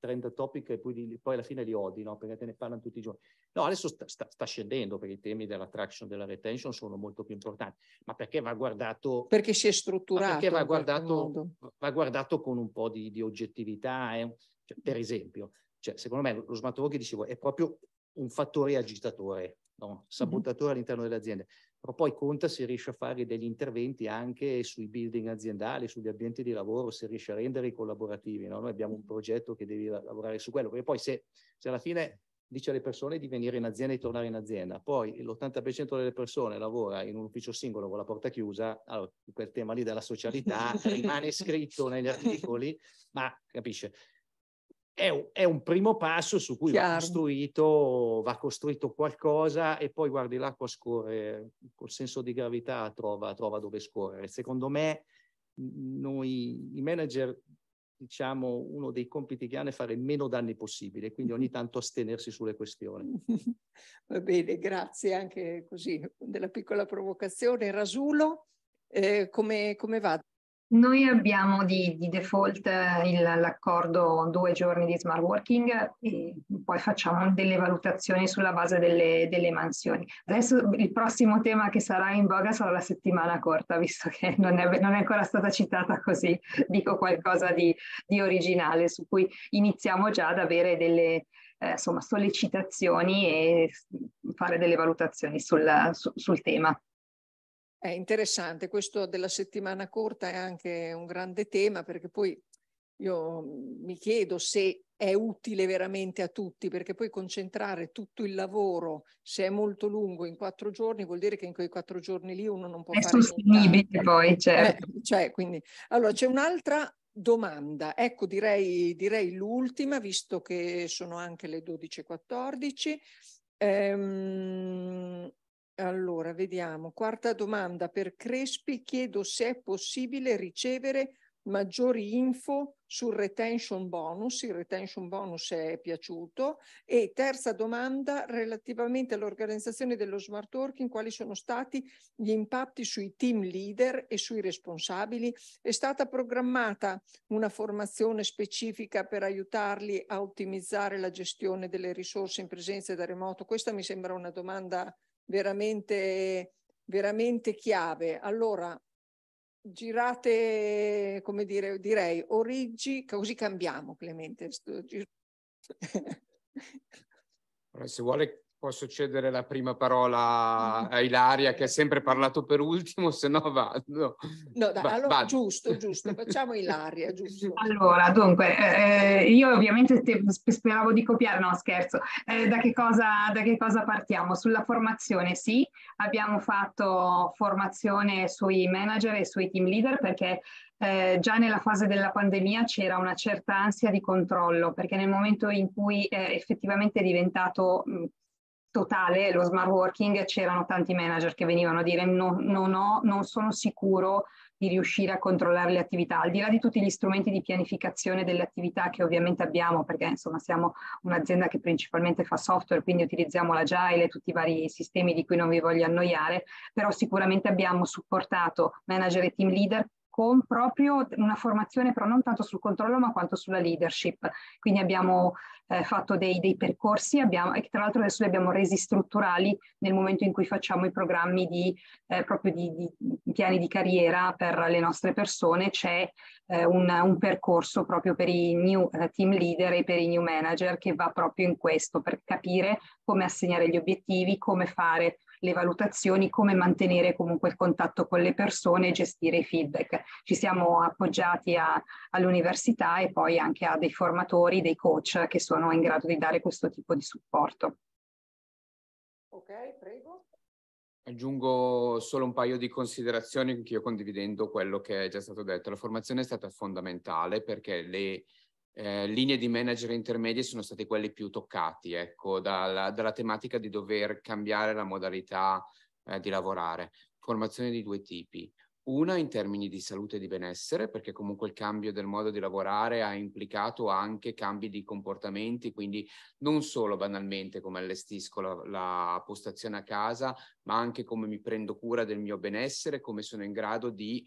30 topic e poi, poi, alla fine li odi, no? perché te ne parlano tutti i giorni. No, adesso sta, sta, sta scendendo perché i temi dell'attraction e della retention sono molto più importanti, ma perché va guardato... Perché si è strutturato. Perché va guardato, va guardato, con un po' di, di oggettività. Eh? Cioè, per esempio, cioè, secondo me lo smart working, dicevo, è proprio un fattore agitatore, no? sabotatore mm-hmm. all'interno delle aziende però poi conta se riesce a fare degli interventi anche sui building aziendali, sugli ambienti di lavoro, se riesce a rendere i collaborativi. No? Noi abbiamo un progetto che devi lavorare su quello, perché poi se, se alla fine dice alle persone di venire in azienda e di tornare in azienda, poi l'80% delle persone lavora in un ufficio singolo con la porta chiusa, allora quel tema lì della socialità rimane scritto negli articoli, ma capisce? è un, è un primo passo su cui va costruito, va costruito, qualcosa e poi guardi l'acqua scorre, col senso di gravità trova, trova dove scorrere. Secondo me noi, i manager diciamo, uno dei compiti che hanno è fare meno danni possibile, quindi ogni tanto astenersi sulle questioni. Va bene, grazie anche così della piccola provocazione. Rasulo, eh, come, come va? Noi abbiamo di, di default eh, il, l'accordo due giorni di smart working e poi facciamo delle valutazioni sulla base delle, delle, mansioni. Adesso il prossimo tema che sarà in voga sarà la settimana corta, visto che non è, non è ancora stata citata così, dico qualcosa di, di, originale su cui iniziamo già ad avere delle eh, insomma, sollecitazioni e fare delle valutazioni sul, su, sul tema. È interessante, questo della settimana corta è anche un grande tema perché poi io mhmm, mi chiedo se è utile veramente a tutti, perché poi concentrare tutto il lavoro, se è molto lungo, in quattro giorni, vuol dire che in quei quattro giorni lì uno non può è fare... È sostenibile poi, eh, certo. Eh, cioè, quindi, allora, c'è un'altra domanda. Ecco, direi, direi l'ultima, visto che sono anche le 12.14. Ehm, allora, vediamo. Quarta domanda per Crespi. Chiedo se è possibile ricevere maggiori info sul retention bonus. Il retention bonus è piaciuto. E terza domanda relativamente all'organizzazione dello smart working, quali sono stati gli impatti sui team leader e sui responsabili? È stata programmata una formazione specifica per aiutarli a ottimizzare la gestione delle risorse in presenza da remoto? Questa mi sembra una domanda veramente, veramente chiave. Allora, girate, come dire, direi, origi, così cambiamo Clemente. Allora, se vuole posso cedere la prima parola mm. a Ilaria che ha sempre parlato per ultimo, se no vado. No, dai, Va, allora vado. giusto, giusto, facciamo Ilaria, giusto. Allora, dunque, eh, io ovviamente speravo di copiare, no scherzo, eh, da, che cosa, da che cosa partiamo? Sulla formazione sì, abbiamo fatto formazione sui manager e sui team leader perché eh, già nella fase della pandemia c'era una certa ansia di controllo perché nel momento in cui eh, effettivamente è diventato totale lo smart working c'erano tanti manager che venivano a dire no, no, no, non sono sicuro di riuscire a controllare le attività, al di là di tutti gli strumenti di pianificazione delle attività che ovviamente abbiamo, perché insomma siamo un'azienda che principalmente fa software, quindi utilizziamo l'agile e tutti i vari sistemi di cui non vi voglio annoiare, però sicuramente abbiamo supportato manager e team leader con proprio una formazione però non tanto sul controllo ma quanto sulla leadership. Quindi abbiamo eh, fatto dei, dei percorsi abbiamo, e tra l'altro adesso li abbiamo resi strutturali nel momento in cui facciamo i programmi di, eh, proprio di, di piani di carriera per le nostre persone. C'è eh, un, un, percorso proprio per i new eh, team leader e per i new manager che va proprio in questo, per capire come assegnare gli obiettivi, come fare le valutazioni, come mantenere comunque il contatto con le persone e gestire i feedback. Ci siamo appoggiati a, all'università e poi anche a dei formatori, dei coach che sono in grado di dare questo tipo di supporto. Ok, prego. Aggiungo solo un paio di considerazioni che io condividendo quello che è già stato detto. La formazione è stata fondamentale perché le eh, linee di manager intermedie sono stati quelli più toccati, ecco, dalla, dalla tematica di dover cambiare la modalità eh, di lavorare. Formazione di due tipi. Una in termini di salute e di benessere, perché comunque il cambio del modo di lavorare ha implicato anche cambi di comportamenti, quindi non solo banalmente come allestisco la, la postazione a casa, ma anche come mi prendo cura del mio benessere, come sono in grado di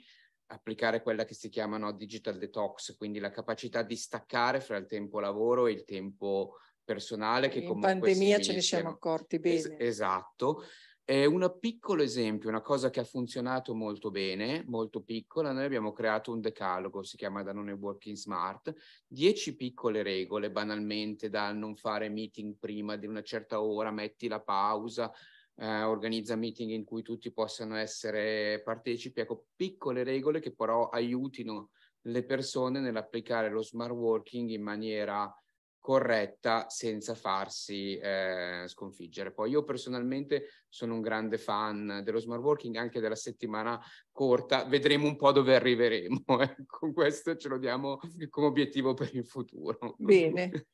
applicare quella che si chiama no, digital detox, quindi la capacità di staccare fra il tempo lavoro e il tempo personale che in comunque... In pandemia ce ne siamo accorti bene. Es- esatto. È un piccolo esempio, una cosa che ha funzionato molto bene, molto piccola, noi abbiamo creato un decalogo, si chiama Danone Working Smart, dieci piccole regole banalmente da non fare meeting prima di una certa ora, metti la pausa, eh, organizza meeting in cui tutti possano essere partecipi, ecco, piccole regole che però aiutino le persone nell'applicare lo smart working in maniera corretta senza farsi eh, sconfiggere. Poi io personalmente sono un grande fan dello smart working, anche della settimana corta, vedremo un po' dove arriveremo. Ecco, con questo ce lo diamo come obiettivo per il futuro. Bene.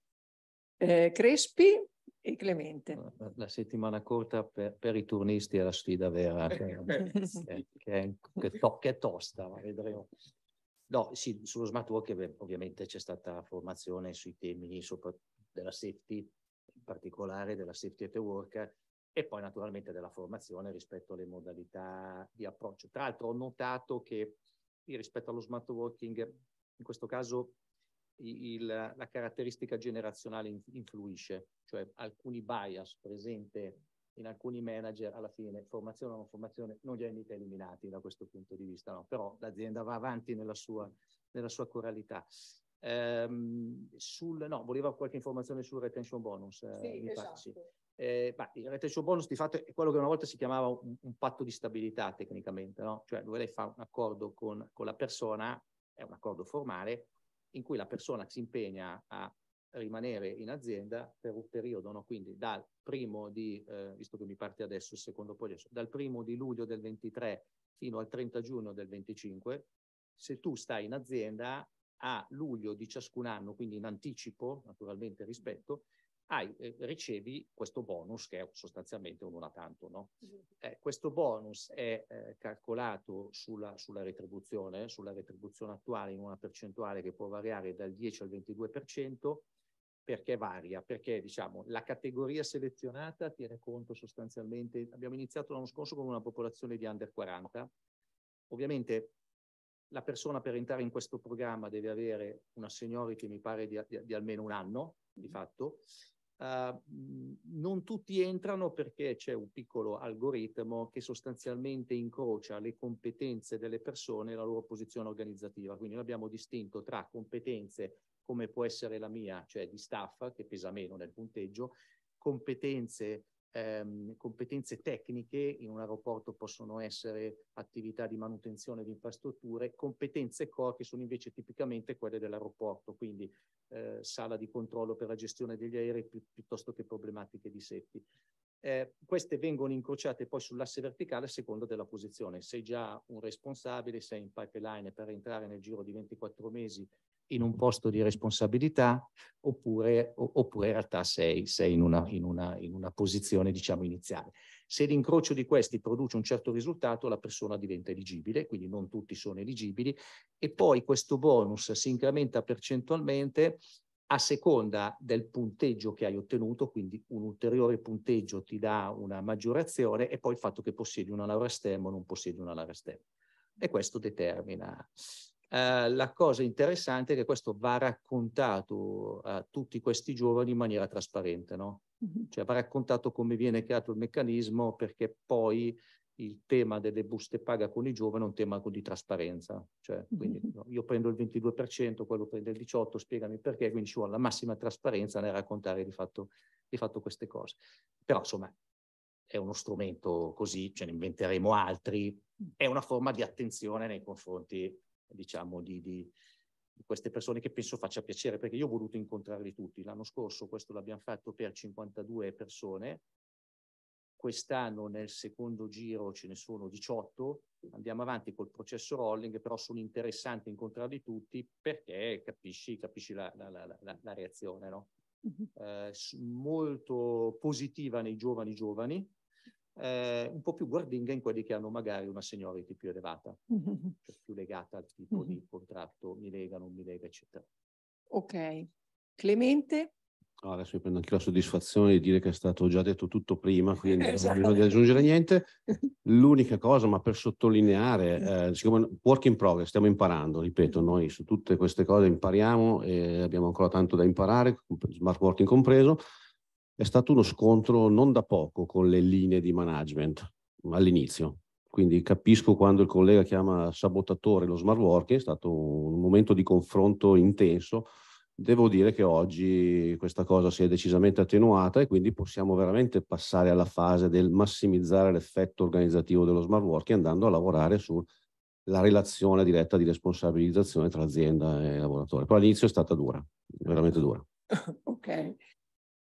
Eh, Crespi? e Clemente. Eh, eh, la settimana corta per, per i turnisti è la sfida vera, cioè, che, che, che, to, che è tosta, ma vedremo. No, sì, sullo smart work ovviamente c'è stata formazione sui temi della safety, in particolare della safety at work e poi naturalmente della formazione rispetto alle modalità di approccio. Tra l'altro ho notato che rispetto allo smart working, in questo caso il, la caratteristica generazionale influisce, cioè alcuni bias presenti in alcuni manager alla fine formazione o non formazione non li hai mica eliminati da questo punto di vista, no? però l'azienda va avanti nella sua, nella sua coralità. Ehm, sul, no, voleva qualche informazione sul retention bonus. Eh, sì, esatto. Sì. Eh, il retention bonus di fatto è quello che una volta si chiamava un, un patto di stabilità tecnicamente, no? cioè dove lei fa un accordo con, con la persona, è un accordo formale, in cui la persona si impegna a rimanere in azienda per un periodo, no? quindi dal primo di, eh, visto che mi parte adesso il secondo processo, dal primo di luglio del 23 fino al 30 giugno del 25, se tu stai in azienda a luglio di ciascun anno, quindi in anticipo naturalmente rispetto, hai, eh, ricevi questo bonus che è sostanzialmente un una tanto. No? Eh, questo bonus è eh, calcolato sulla, sulla, retribuzione, eh, sulla retribuzione attuale in una percentuale che può variare dal 10 al 22%, perché varia, perché diciamo, la categoria selezionata tiene conto sostanzialmente, abbiamo iniziato l'anno scorso con una popolazione di under 40, ovviamente la persona per entrare in questo programma deve avere una seniority, mi pare, di, di, di almeno un anno, di mm. fatto, Uh, non tutti entrano perché c'è un piccolo algoritmo che sostanzialmente incrocia le competenze delle persone e la loro posizione organizzativa. Quindi noi abbiamo distinto tra competenze come può essere la mia, cioè di staff, che pesa meno nel punteggio, competenze, ehm, competenze tecniche, in un aeroporto possono essere attività di manutenzione di infrastrutture, competenze core che sono invece tipicamente quelle dell'aeroporto, quindi eh, sala di controllo per la gestione degli aerei pi piuttosto che problematiche di safety. Eh, queste vengono incrociate poi sull'asse verticale a seconda della posizione. Sei già un responsabile, sei in pipeline per entrare nel giro di 24 mesi in un posto di responsabilità oppure, oppure in realtà sei, sei in, una, in, una, in una posizione diciamo iniziale. Se l'incrocio di questi produce un certo risultato, la persona diventa eligibile, quindi non tutti sono eligibili, e poi questo bonus si incrementa percentualmente a seconda del punteggio che hai ottenuto, quindi un ulteriore punteggio ti dà una maggiorazione e poi il fatto che possiedi una laurea STEM o non possiedi una laurea STEM. E questo determina eh, la cosa interessante è che questo va raccontato a tutti questi giovani in maniera trasparente, no? Cioè va raccontato come viene creato il meccanismo perché poi il tema delle buste paga con i giovani è un tema di trasparenza. Cioè, quindi no, io prendo il 22%, quello prende il 18%, spiegami perché, quindi ci vuole la massima trasparenza nel raccontare di fatto, di fatto queste cose. Però insomma è uno strumento così, ce ne inventeremo altri, è una forma di attenzione nei confronti diciamo, di, di, queste persone che penso faccia piacere, perché io ho voluto incontrarli tutti. L'anno scorso questo l'abbiamo fatto per 52 persone, quest'anno nel secondo giro ce ne sono 18, andiamo avanti col processo rolling, però sono interessante incontrarli tutti perché capisci, capisci la, la, la, la, reazione, no? Mm-hmm. eh, molto positiva nei giovani giovani, eh, un po' più guardinga in quelli che hanno magari una seniority più elevata, mm-hmm. cioè più legata al tipo mm-hmm. di mhm. contratto, mi lega, non mi lega, eccetera. Ok. Clemente? No, adesso mi prendo anche la soddisfazione di dire che è stato già detto tutto prima, quindi esatto. non ho bisogno esatto. di aggiungere niente. L'unica cosa, ma per sottolineare, eh, siccome work in progress, stiamo imparando, ripeto, noi su tutte queste cose impariamo e abbiamo ancora tanto da imparare, smart working compreso, è stato uno scontro non da poco con le linee di management all'inizio. Quindi capisco quando il collega chiama sabotatore lo smart working, è stato un momento di confronto intenso. Devo dire che oggi questa cosa si è decisamente attenuata e quindi possiamo veramente passare alla fase del massimizzare l'effetto organizzativo dello smart working andando a lavorare sulla relazione diretta di responsabilizzazione tra azienda e lavoratore. Però all'inizio è stata dura, veramente dura. Ok.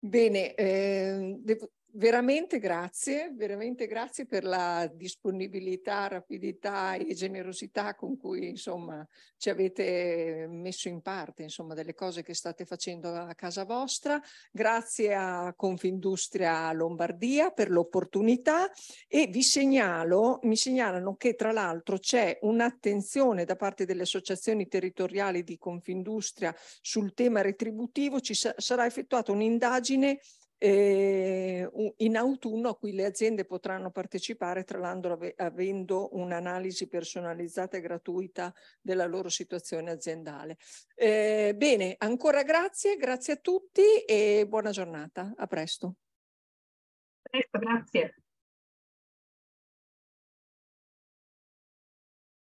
Bene, eh, devo, veramente grazie, veramente grazie per la disponibilità, rapidità e generosità con cui insomma ci avete messo in parte insomma delle cose che state facendo a casa vostra. Grazie a Confindustria Lombardia per l'opportunità e vi segnalo, mi segnalano che tra l'altro c'è un'attenzione da parte delle associazioni territoriali di Confindustria sul tema retributivo, ci sa sarà effettuata un'indagine e ehm, in autunno a cui le aziende potranno partecipare, tra l'altro avendo un'analisi personalizzata e gratuita della loro situazione aziendale. Eh, bene, ancora grazie, grazie a tutti e buona giornata. A presto. Presto, grazie.